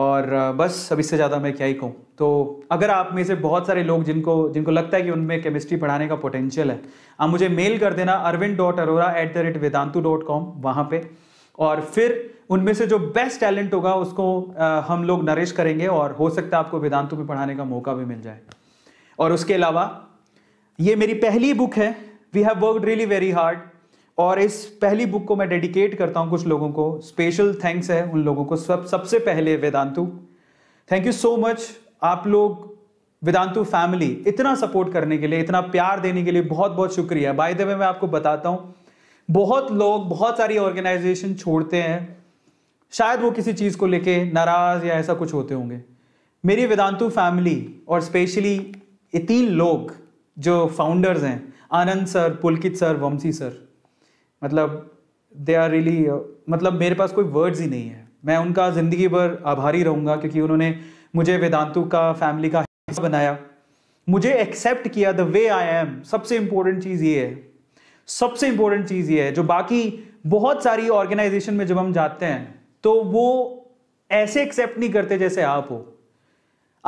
और बस अब इससे ज़्यादा मैं क्या ही कहूँ तो अगर आप में से बहुत सारे लोग जिनको जिनको लगता है कि उनमें केमिस्ट्री पढ़ाने का पोटेंशियल है आप मुझे मेल कर देना Arvind dot Arora at the rate Vedantu dot com वहाँ पर और फिर उनमें से जो बेस्ट टैलेंट होगा उसको आ, हम लोग नरिश करेंगे और हो सकता है आपको वेदांतु में पढ़ाने का मौका भी मिल जाए और उसके अलावा ये मेरी पहली बुक है we have worked really very hard और इस पहली बुक को मैं डेडिकेट करता हूँ कुछ लोगों को स्पेशल थैंक्स है उन लोगों को सब सबसे पहले Vedantu thank you so much आप लोग वेदांतु फैमिली इतना सपोर्ट करने के लिए इतना प्यार देने के लिए बहुत बहुत शुक्रिया बाय द वे मैं आपको बताता हूँ बहुत लोग बहुत सारी ऑर्गेनाइजेशन छोड़ते हैं शायद वो किसी चीज़ को लेके नाराज़ या ऐसा कुछ होते होंगे मेरी वेदांतु फैमिली और स्पेशली ये तीन लोग जो फाउंडर्स हैं Anand sir Pulkit sir Vamsi sir मतलब दे आर रियली मतलब मेरे पास कोई वर्ड्स ही नहीं है मैं उनका ज़िंदगी भर आभारी रहूँगा क्योंकि उन्होंने मुझे वेदांतु का फैमिली का हिस्सा बनाया मुझे एक्सेप्ट किया द वे आई एम सबसे इम्पोर्टेंट चीज़ ये है सबसे इम्पोर्टेंट चीज़ ये है जो बाकी बहुत सारी ऑर्गेनाइजेशन में जब हम जाते हैं तो वो ऐसे एक्सेप्ट नहीं करते जैसे आप हो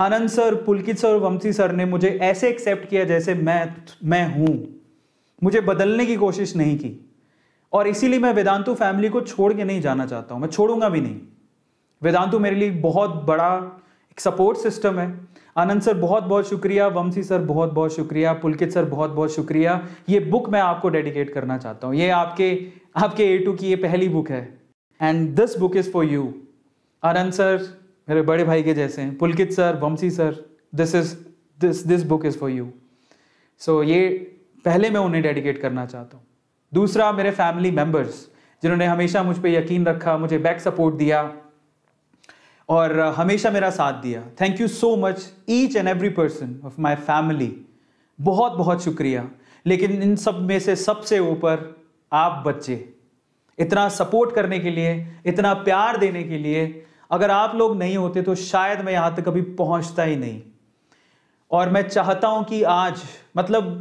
Anand sir Pulkit sir Vamsi sir ने मुझे ऐसे एक्सेप्ट किया जैसे मैं मैं हूँ मुझे बदलने की कोशिश नहीं की और इसीलिए मैं वेदांतु फैमिली को छोड़ के नहीं जाना चाहता हूँ मैं छोड़ूंगा भी नहीं वेदांतु मेरे लिए बहुत बड़ा एक सपोर्ट सिस्टम है आनंद सर बहुत बहुत शुक्रिया वंशी सर बहुत बहुत शुक्रिया पुलकित सर बहुत बहुत शुक्रिया ये बुक मैं आपको डेडिकेट करना चाहता हूँ ये आपके आपके ए टू की ये पहली बुक है and this book is for you Anand sir मेरे बड़े भाई के जैसे हैं Pulkit sir Vamsi sir this is this this book is for you so ये पहले मैं उन्हें डेडिकेट करना चाहता हूँ दूसरा मेरे फैमिली मेम्बर्स जिन्होंने हमेशा मुझ पर यकीन रखा मुझे बैक सपोर्ट दिया और हमेशा मेरा साथ दिया thank you so much each and every person of my family बहुत बहुत शुक्रिया लेकिन इन सब में से सबसे ऊपर आप बच्चे इतना सपोर्ट करने के लिए इतना प्यार देने के लिए अगर आप लोग नहीं होते तो शायद मैं यहाँ तक कभी पहुँचता ही नहीं और मैं चाहता हूँ कि आज मतलब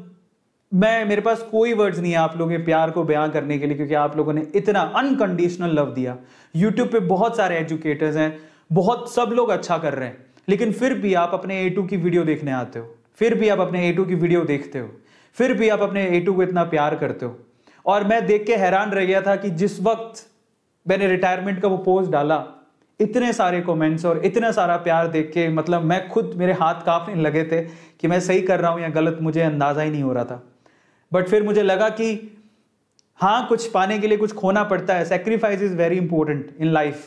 मैं मेरे पास कोई वर्ड्स नहीं है आप लोगों के प्यार को बयां करने के लिए क्योंकि आप लोगों ने इतना अनकंडीशनल लव दिया यूट्यूब पे बहुत सारे एजुकेटर्स हैं बहुत सब लोग अच्छा कर रहे हैं लेकिन फिर भी आप अपने ए टू की वीडियो देखने आते हो फिर भी आप अपने ए टू की वीडियो देखते हो फिर भी आप अपने ए टू को इतना प्यार करते हो और मैं देख के हैरान रह गया था कि जिस वक्त मैंने रिटायरमेंट का वो पोस्ट डाला इतने सारे कमेंट्स और इतना सारा प्यार देख के मतलब मैं खुद मेरे हाथ कांपने लगे थे कि मैं सही कर रहा हूँ या गलत मुझे अंदाज़ा ही नहीं हो रहा था बट फिर मुझे लगा कि हाँ कुछ पाने के लिए कुछ खोना पड़ता है sacrifice is very important in life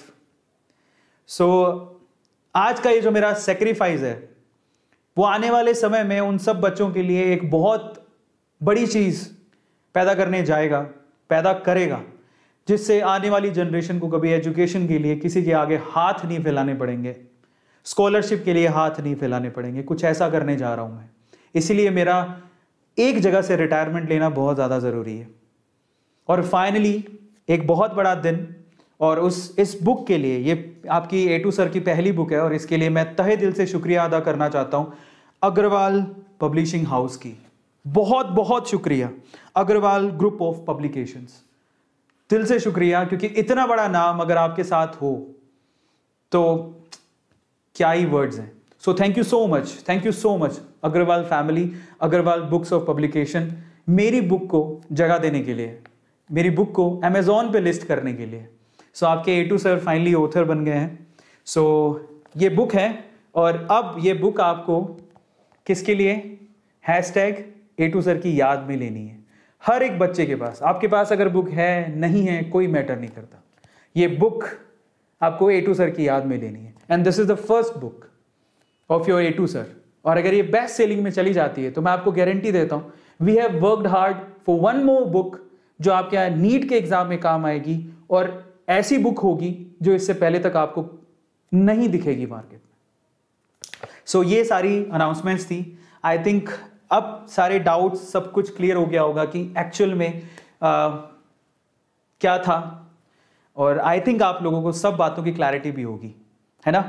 so आज का ये जो मेरा सेक्रीफाइस है वो आने वाले समय में उन सब बच्चों के लिए एक बहुत बड़ी चीज़ पैदा करने जाएगा पैदा करेगा जिससे आने वाली जनरेशन को कभी एजुकेशन के लिए किसी के आगे हाथ नहीं फैलाने पड़ेंगे स्कॉलरशिप के लिए हाथ नहीं फैलाने पड़ेंगे कुछ ऐसा करने जा रहा हूं मैं इसीलिए मेरा एक जगह से रिटायरमेंट लेना बहुत ज़्यादा ज़रूरी है और फाइनली एक बहुत बड़ा दिन और उस इस बुक के लिए ये आपकी ए टू सर की पहली बुक है और इसके लिए मैं तहे दिल से शुक्रिया अदा करना चाहता हूँ अग्रवाल पब्लिशिंग हाउस की बहुत बहुत शुक्रिया अग्रवाल ग्रुप ऑफ पब्लिकेशंस दिल से शुक्रिया क्योंकि इतना बड़ा नाम अगर आपके साथ हो तो क्या ही वर्ड्स हैं so thank you so much thank you so much Agarwal family Agarwal books of publication मेरी बुक को जगह देने के लिए मेरी बुक को अमेजोन पे लिस्ट करने के लिए सो so, आपके A two sir finally author बन गए हैं सो so, ये बुक है और अब ये बुक आपको किसके लिए hashtag A two sir की याद में लेनी है हर एक बच्चे के पास आपके पास अगर बुक है नहीं है कोई मैटर नहीं करता ये बुक आपको ए टू सर की याद में लेनी है and this is the first book of your A two sir और अगर ये बेस्ट सेलिंग में चली जाती है तो मैं आपको गारंटी देता हूं we have worked hard for one more book जो आपके यहाँ नीट के एग्जाम में काम आएगी और ऐसी बुक होगी जो इससे पहले तक आपको नहीं दिखेगी मार्केट में सो ये सारी अनाउंसमेंट्स थी आई थिंक अब सारे डाउट्स सब कुछ क्लियर हो गया होगा कि एक्चुअल में आ, क्या था और आई थिंक आप लोगों को सब बातों की क्लैरिटी भी होगी है ना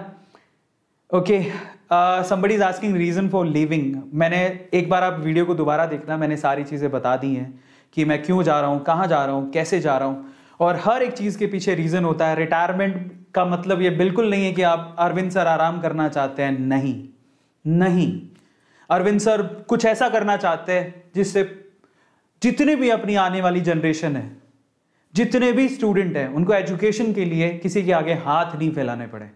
okay okay, somebody is asking reason for living मैंने एक बार आप वीडियो को दोबारा देखना मैंने सारी चीज़ें बता दी हैं कि मैं क्यों जा रहा हूँ कहाँ जा रहा हूँ कैसे जा रहा हूँ और हर एक चीज़ के पीछे रीज़न होता है रिटायरमेंट का मतलब ये बिल्कुल नहीं है कि आप अरविंद सर आराम करना चाहते हैं नहीं नहीं अरविंद सर कुछ ऐसा करना चाहते हैं जिससे जितने भी अपनी आने वाली जनरेशन है जितने भी स्टूडेंट हैं उनको एजुकेशन के लिए किसी के आगे हाथ नहीं फैलाने पड़े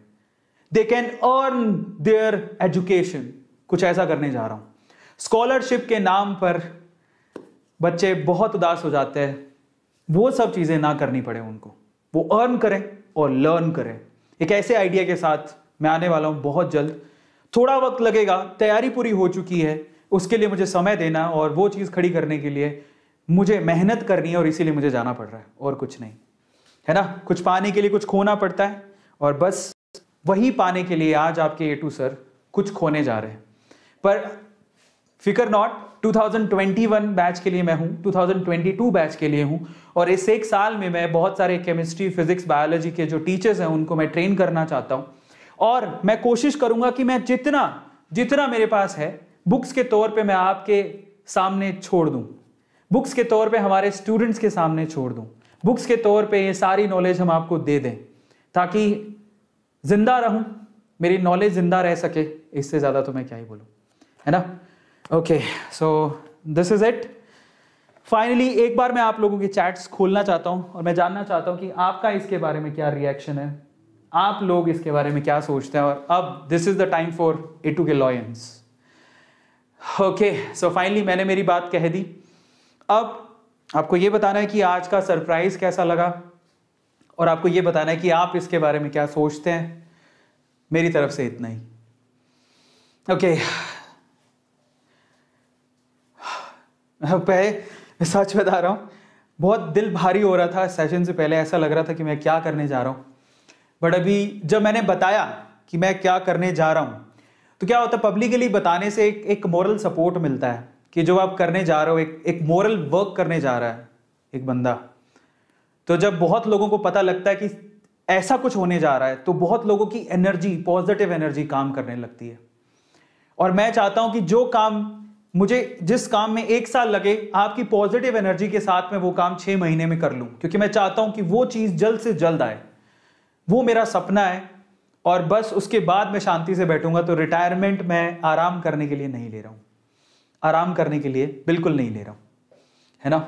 they can earn their education कुछ ऐसा करने जा रहा हूं स्कॉलरशिप के नाम पर बच्चे बहुत उदास हो जाते हैं वो सब चीज़ें ना करनी पड़े उनको वो अर्न करें और लर्न करें एक ऐसे आइडिया के साथ मैं आने वाला हूँ बहुत जल्द थोड़ा वक्त लगेगा तैयारी पूरी हो चुकी है उसके लिए मुझे समय देना और वो चीज़ खड़ी करने के लिए मुझे मेहनत करनी है और इसीलिए मुझे जाना पड़ रहा है और कुछ नहीं है ना कुछ पाने के लिए कुछ खोना पड़ता है और बस वही पाने के लिए आज आपके ए टू सर कुछ खोने जा रहे हैं पर फिकर नॉट 2021 बैच के लिए मैं हूँ 2022 बैच के लिए हूँ और इस एक साल में मैं बहुत सारे केमिस्ट्री फिजिक्स बायोलॉजी के जो टीचर्स हैं उनको मैं ट्रेन करना चाहता हूँ और मैं कोशिश करूंगा कि मैं जितना जितना मेरे पास है बुक्स के तौर पे मैं आपके सामने छोड़ दूँ बुक्स के तौर पे हमारे स्टूडेंट्स के सामने छोड़ दूँ बुक्स के तौर पे ये सारी नॉलेज हम आपको दे दें ताकि जिंदा रहूं मेरी नॉलेज जिंदा रह सके इससे ज़्यादा तो मैं क्या ही बोलूं है ना okay so this is it finally एक बार मैं आप लोगों के चैट्स खोलना चाहता हूं और मैं जानना चाहता हूं कि आपका इसके बारे में क्या रिएक्शन है आप लोग इसके बारे में क्या सोचते हैं और अब this is the time for A two के लॉयंस ओके सो फाइनली मैंने मेरी बात कह दी अब आपको ये बताना है कि आज का सरप्राइज़ कैसा लगा और आपको ये बताना है कि आप इसके बारे में क्या सोचते हैं मेरी तरफ से इतना ही ओके okay. सच बता रहा हूँ बहुत दिल भारी हो रहा था सेशन से पहले ऐसा लग रहा था कि मैं क्या करने जा रहा हूँ बट अभी जब मैंने बताया कि मैं क्या करने जा रहा हूँ तो क्या होता है पब्लिकली बताने से एक एक मॉरल सपोर्ट मिलता है कि जो आप करने जा रहे हो एक एक मॉरल वर्क करने जा रहा है एक बंदा तो जब बहुत लोगों को पता लगता है कि ऐसा कुछ होने जा रहा है तो बहुत लोगों की एनर्जी पॉजिटिव एनर्जी काम करने लगती है और मैं चाहता हूं कि जो काम मुझे जिस काम में एक साल लगे आपकी पॉजिटिव एनर्जी के साथ में वो काम छह महीने में कर लूं क्योंकि मैं चाहता हूँ कि वो चीज़ जल्द से जल्द आए वो मेरा सपना है और बस उसके बाद मैं शांति से बैठूंगा तो रिटायरमेंट मैं आराम करने के लिए नहीं ले रहा हूं आराम करने के लिए बिल्कुल नहीं ले रहा हूं है ना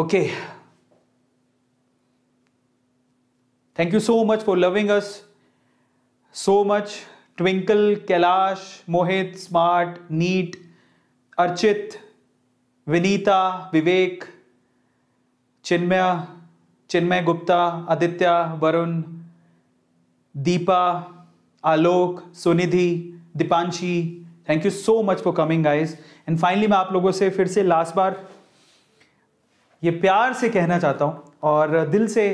okay thank you so much for loving us so much Twinkle Kailash Mohit smart NEET Archit Vinita Vivek Chinmay Chinmay Gupta Aditya Varun Deepa Alok Sunidhi Deepanshi thank you so much for coming guys and finally मैं आप लोगों से फिर से लास्ट बार ये प्यार से कहना चाहता हूँ और दिल से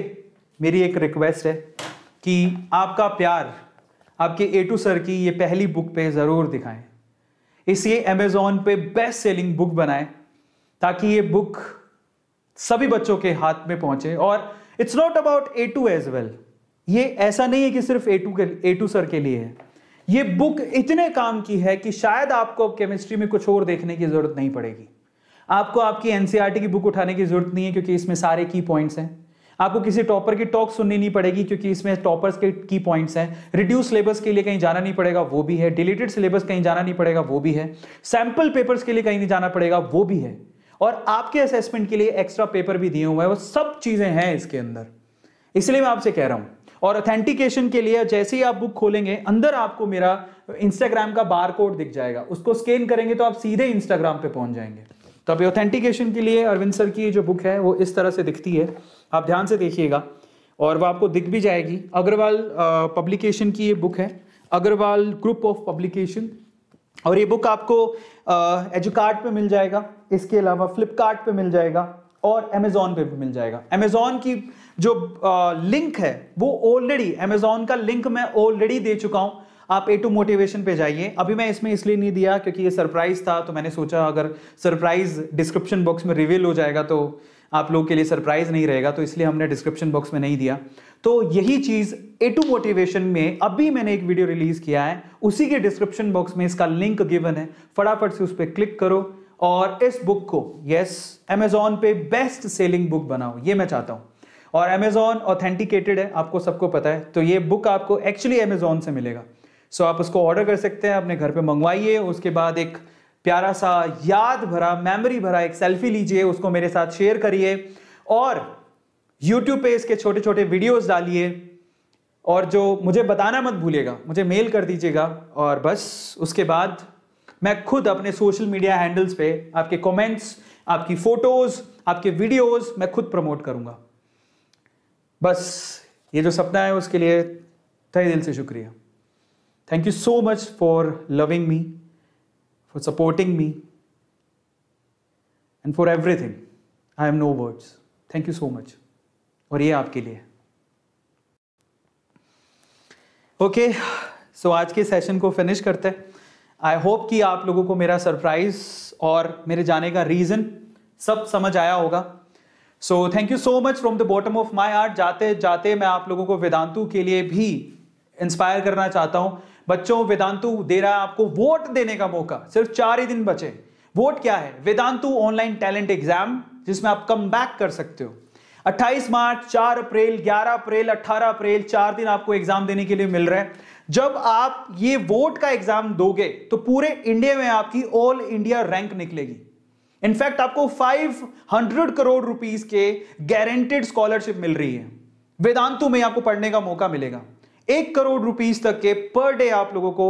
मेरी एक रिक्वेस्ट है कि आपका प्यार आपके ए टू सर की ये पहली बुक पे ज़रूर दिखाएं इसे अमेज़ोन पे बेस्ट सेलिंग बुक बनाएं ताकि ये बुक सभी बच्चों के हाथ में पहुंचे और it's not about A two as well ये ऐसा नहीं है कि सिर्फ ए टू के ए टू सर के लिए है ये बुक इतने काम की है कि शायद आपको केमिस्ट्री में कुछ और देखने की ज़रूरत नहीं पड़ेगी आपको आपकी एनसीआरटी e की बुक उठाने की ज़रूरत नहीं है क्योंकि इसमें सारे की पॉइंट्स हैं आपको किसी टॉपर की टॉक सुननी नहीं पड़ेगी क्योंकि इसमें टॉपर्स के की पॉइंट्स हैं रिड्यूस सिलेबस के लिए कहीं जाना नहीं पड़ेगा वो भी है डिलीटेड सिलेबस कहीं जाना नहीं पड़ेगा वो भी है सैंपल पेपर्स के लिए कहीं नहीं जाना पड़ेगा वो भी है और आपके असेसमेंट के लिए एक्स्ट्रा पेपर भी दिए हुए हैं वो सब चीज़ें हैं इसके अंदर इसलिए मैं आपसे कह रहा हूं और ऑथेंटिकेशन के लिए जैसे ही आप बुक खोलेंगे अंदर आपको मेरा इंस्टाग्राम का बार कोड दिख जाएगा उसको स्कैन करेंगे तो आप सीधे इंस्टाग्राम पे पहुंच जाएंगे तो अभी ऑथेंटिकेशन के लिए अरविंद सर की जो बुक है वो इस तरह से दिखती है आप ध्यान से देखिएगा और वह आपको दिख भी जाएगी अग्रवाल पब्लिकेशन की ये बुक है अग्रवाल ग्रुप ऑफ पब्लिकेशन और ये बुक आपको एजुकार्ट पे मिल जाएगा इसके अलावा फ्लिपकार्ट पे मिल जाएगा और अमेजोन पे भी मिल जाएगा अमेज़ॉन की जो आ, लिंक है वो ऑलरेडी अमेजोन का लिंक मैं ऑलरेडी दे चुका हूँ आप ए टू मोटिवेशन पे जाइए अभी मैं इसमें इसलिए नहीं दिया क्योंकि ये सरप्राइज़ था तो मैंने सोचा अगर सरप्राइज़ डिस्क्रिप्शन बॉक्स में रिवील हो जाएगा तो आप लोगों के लिए सरप्राइज नहीं रहेगा तो इसलिए हमने डिस्क्रिप्शन बॉक्स में नहीं दिया तो यही चीज़ ए टू मोटिवेशन में अभी मैंने एक वीडियो रिलीज किया है उसी के डिस्क्रिप्शन बॉक्स में इसका लिंक गिवन है फटाफट से उस पर क्लिक करो और इस बुक को यस अमेजोन पे बेस्ट सेलिंग बुक बनाओ ये मैं चाहता हूँ और अमेजॉन ऑथेंटिकेटेड है आपको सबको पता है तो ये बुक आपको एक्चुअली अमेजोन से मिलेगा सो so, आप उसको ऑर्डर कर सकते हैं अपने घर पे मंगवाइए उसके बाद एक प्यारा सा याद भरा मेमोरी भरा एक सेल्फी लीजिए उसको मेरे साथ शेयर करिए और यूट्यूब पे इसके छोटे छोटे वीडियोस डालिए और जो मुझे बताना मत भूलिएगा मुझे मेल कर दीजिएगा और बस उसके बाद मैं खुद अपने सोशल मीडिया हैंडल्स पे आपके कमेंट्स आपकी फोटोज आपके वीडियोस मैं खुद प्रमोट करूँगा बस ये जो सपना है उसके लिए तय दिल से शुक्रिया thank you so much for loving me for supporting me, and for everything I am no words thank you so much और ये आपके लिए ओके सो आज के सेशन को फिनिश करते हैं आई होप कि आप लोगों को मेरा सरप्राइज और मेरे जाने का रीज़न सब समझ आया होगा so thank you so much from the bottom of my heart जाते जाते मैं आप लोगों को वेदांतु के लिए भी इंस्पायर करना चाहता हूँ बच्चों वेदांतु दे रहा है आपको वोट देने का मौका सिर्फ चार ही दिन बचे वोट क्या है वेदांतु ऑनलाइन टैलेंट एग्जाम जिसमें आप कम बैक कर सकते हो 28 मार्च 4 अप्रैल 11 अप्रैल 18 अप्रैल चार दिन आपको एग्जाम देने के लिए मिल रहे हैं जब आप ये वोट का एग्जाम दोगे तो पूरे इंडिया में आपकी ऑल इंडिया रैंक निकलेगी इनफैक्ट आपको 500 करोड़ रुपीस के गारंटेड स्कॉलरशिप मिल रही है वेदांतु में आपको पढ़ने का मौका मिलेगा एक करोड़ रुपीज तक के पर डे आप लोगों को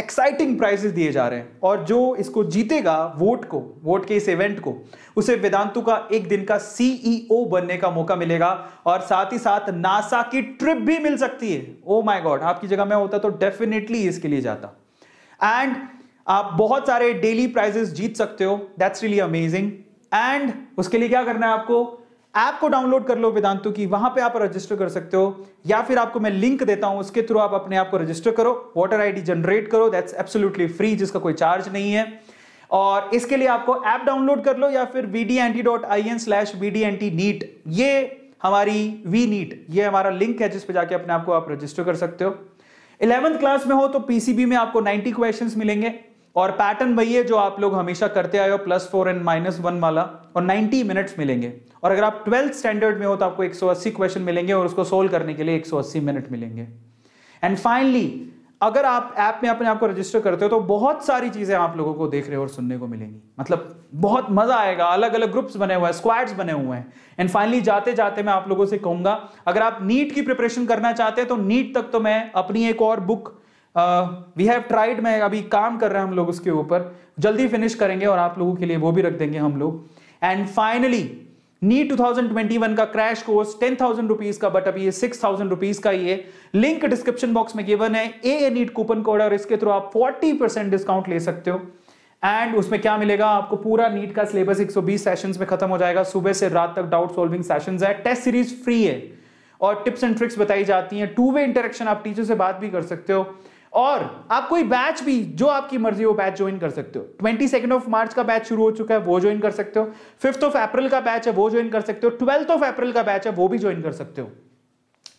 एक्साइटिंग प्राइजेस दिए जा रहे हैं और जो इसको जीतेगा वोट को वोट के इस इवेंट को उसे वेदांतु का एक दिन का सीईओ e बनने का मौका मिलेगा और साथ ही साथ नासा की ट्रिप भी मिल सकती है ओ माय गॉड आपकी जगह मैं होता तो डेफिनेटली इसके लिए जाता एंड आप बहुत सारे डेली प्राइजेस जीत सकते हो दैट्स रियली अमेजिंग एंड उसके लिए क्या करना है आपको ऐप को डाउनलोड कर लो वेदांतु की वहां पे आप रजिस्टर कर सकते हो या फिर आपको मैं लिंक देता हूं उसके थ्रू आप अपने आप को रजिस्टर करो वोटर आईडी जनरेट करो दैट्स एब्सोल्युटली फ्री जिसका कोई चार्ज नहीं है और इसके लिए आपको ऐप डाउनलोड कर लो या फिर V D N T dot I N slash V D N T NEET ये हमारी वी नीट ये हमारा लिंक है जिस पे जाके अपने आप को आप रजिस्टर कर सकते हो इलेवंथ क्लास में हो तो पीसीबी में आपको 90 क्वेश्चंस मिलेंगे और पैटर्न वही है जो आप लोग हमेशा करते आए हो plus four and minus one वाला और 90 मिनट्स मिलेंगे और अगर आप ट्वेल्थ स्टैंडर्ड में हो तो आपको 180 क्वेश्चन मिलेंगे और उसको सोल्व करने के लिए 180 मिनट मिलेंगे एंड फाइनली अगर आप ऐप में अपने आप को रजिस्टर करते हो तो बहुत सारी चीज़ें आप लोगों को देख रहे हो और सुनने को मिलेंगी मतलब बहुत मज़ा आएगा अलग अलग ग्रुप्स बने हुए हैं स्क्वाड्स बने हुए हैं एंड फाइनली जाते जाते मैं आप लोगों से कहूंगा अगर आप नीट की प्रिपरेशन करना चाहते हैं तो नीट तक तो मैं अपनी एक और बुक वी हैव ट्राइड मैं अभी काम कर रहे हैं हम लोग उसके ऊपर जल्दी फिनिश करेंगे और आप लोगों के लिए वो भी रख देंगे हम लोग एंड फाइनली नी 2021 का crash course ten thousand rupees का बट अभी ये सिक्स थाउजेंड रुपीज का ये लिंक डिस्क्रिप्शन बॉक्स में गिवन है a a NEET coupon code और इसके थ्रू आप 40 परसेंट डिस्काउंट ले सकते हो एंड उसमें क्या मिलेगा आपको पूरा नीट का सिलेबस 120 सेशंस में खत्म हो जाएगा सुबह से रात तक डाउट सॉल्विंग सेशंस है टेस्ट सीरीज फ्री है और टिप्स एंड ट्रिक्स बताई जाती हैं टू वे इंटरेक्शन आप टीचर से बात भी कर सकते हो और आप कोई बैच भी जो आपकी मर्जी वो बैच ज्वाइन कर सकते हो ट्वेंटी सेकेंड ऑफ मार्च का बैच शुरू हो चुका है वो ज्वाइन कर सकते हो फिफ्थ ऑफ अप्रैल का बैच है वो ज्वाइन कर सकते हो ट्वेल्थ ऑफ अप्रैल का बैच है वो भी ज्वाइन कर सकते हो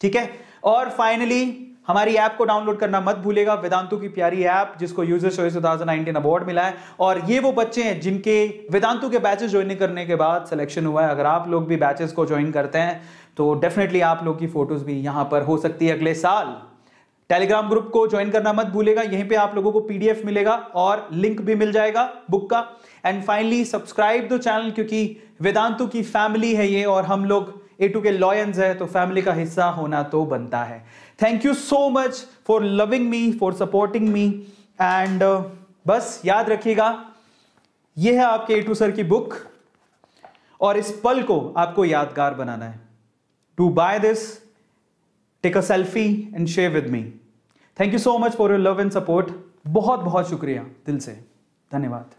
ठीक है और फाइनली हमारी ऐप को डाउनलोड करना मत भूलेगा वेदांतु की प्यारी ऐप जिसको यूजर चॉइस 2019 अवार्ड मिला है और ये वो बच्चे हैं जिनके वेदांतु के बैचेस ज्वाइन करने के बाद सिलेक्शन हुआ है अगर आप लोग भी बैचेस को ज्वाइन करते हैं तो डेफिनेटली आप लोग की फोटोज भी यहां पर हो सकती है अगले साल टेलीग्राम ग्रुप को ज्वाइन करना मत भूलेगा यहीं पे आप लोगों को पीडीएफ मिलेगा और लिंक भी मिल जाएगा बुक का and finally subscribe the channel क्योंकि वेदांतु की फैमिली है ये और हम लोग ए टू के लॉयंस है तो फैमिली का हिस्सा होना तो बनता है thank you so much for loving me for supporting me and बस याद रखिएगा ये है आपके ए टू सर की बुक और इस पल को आपको यादगार बनाना है to buy this take a selfie and share with me thank you so much for your love and support बहुत बहुत शुक्रिया दिल से धन्यवाद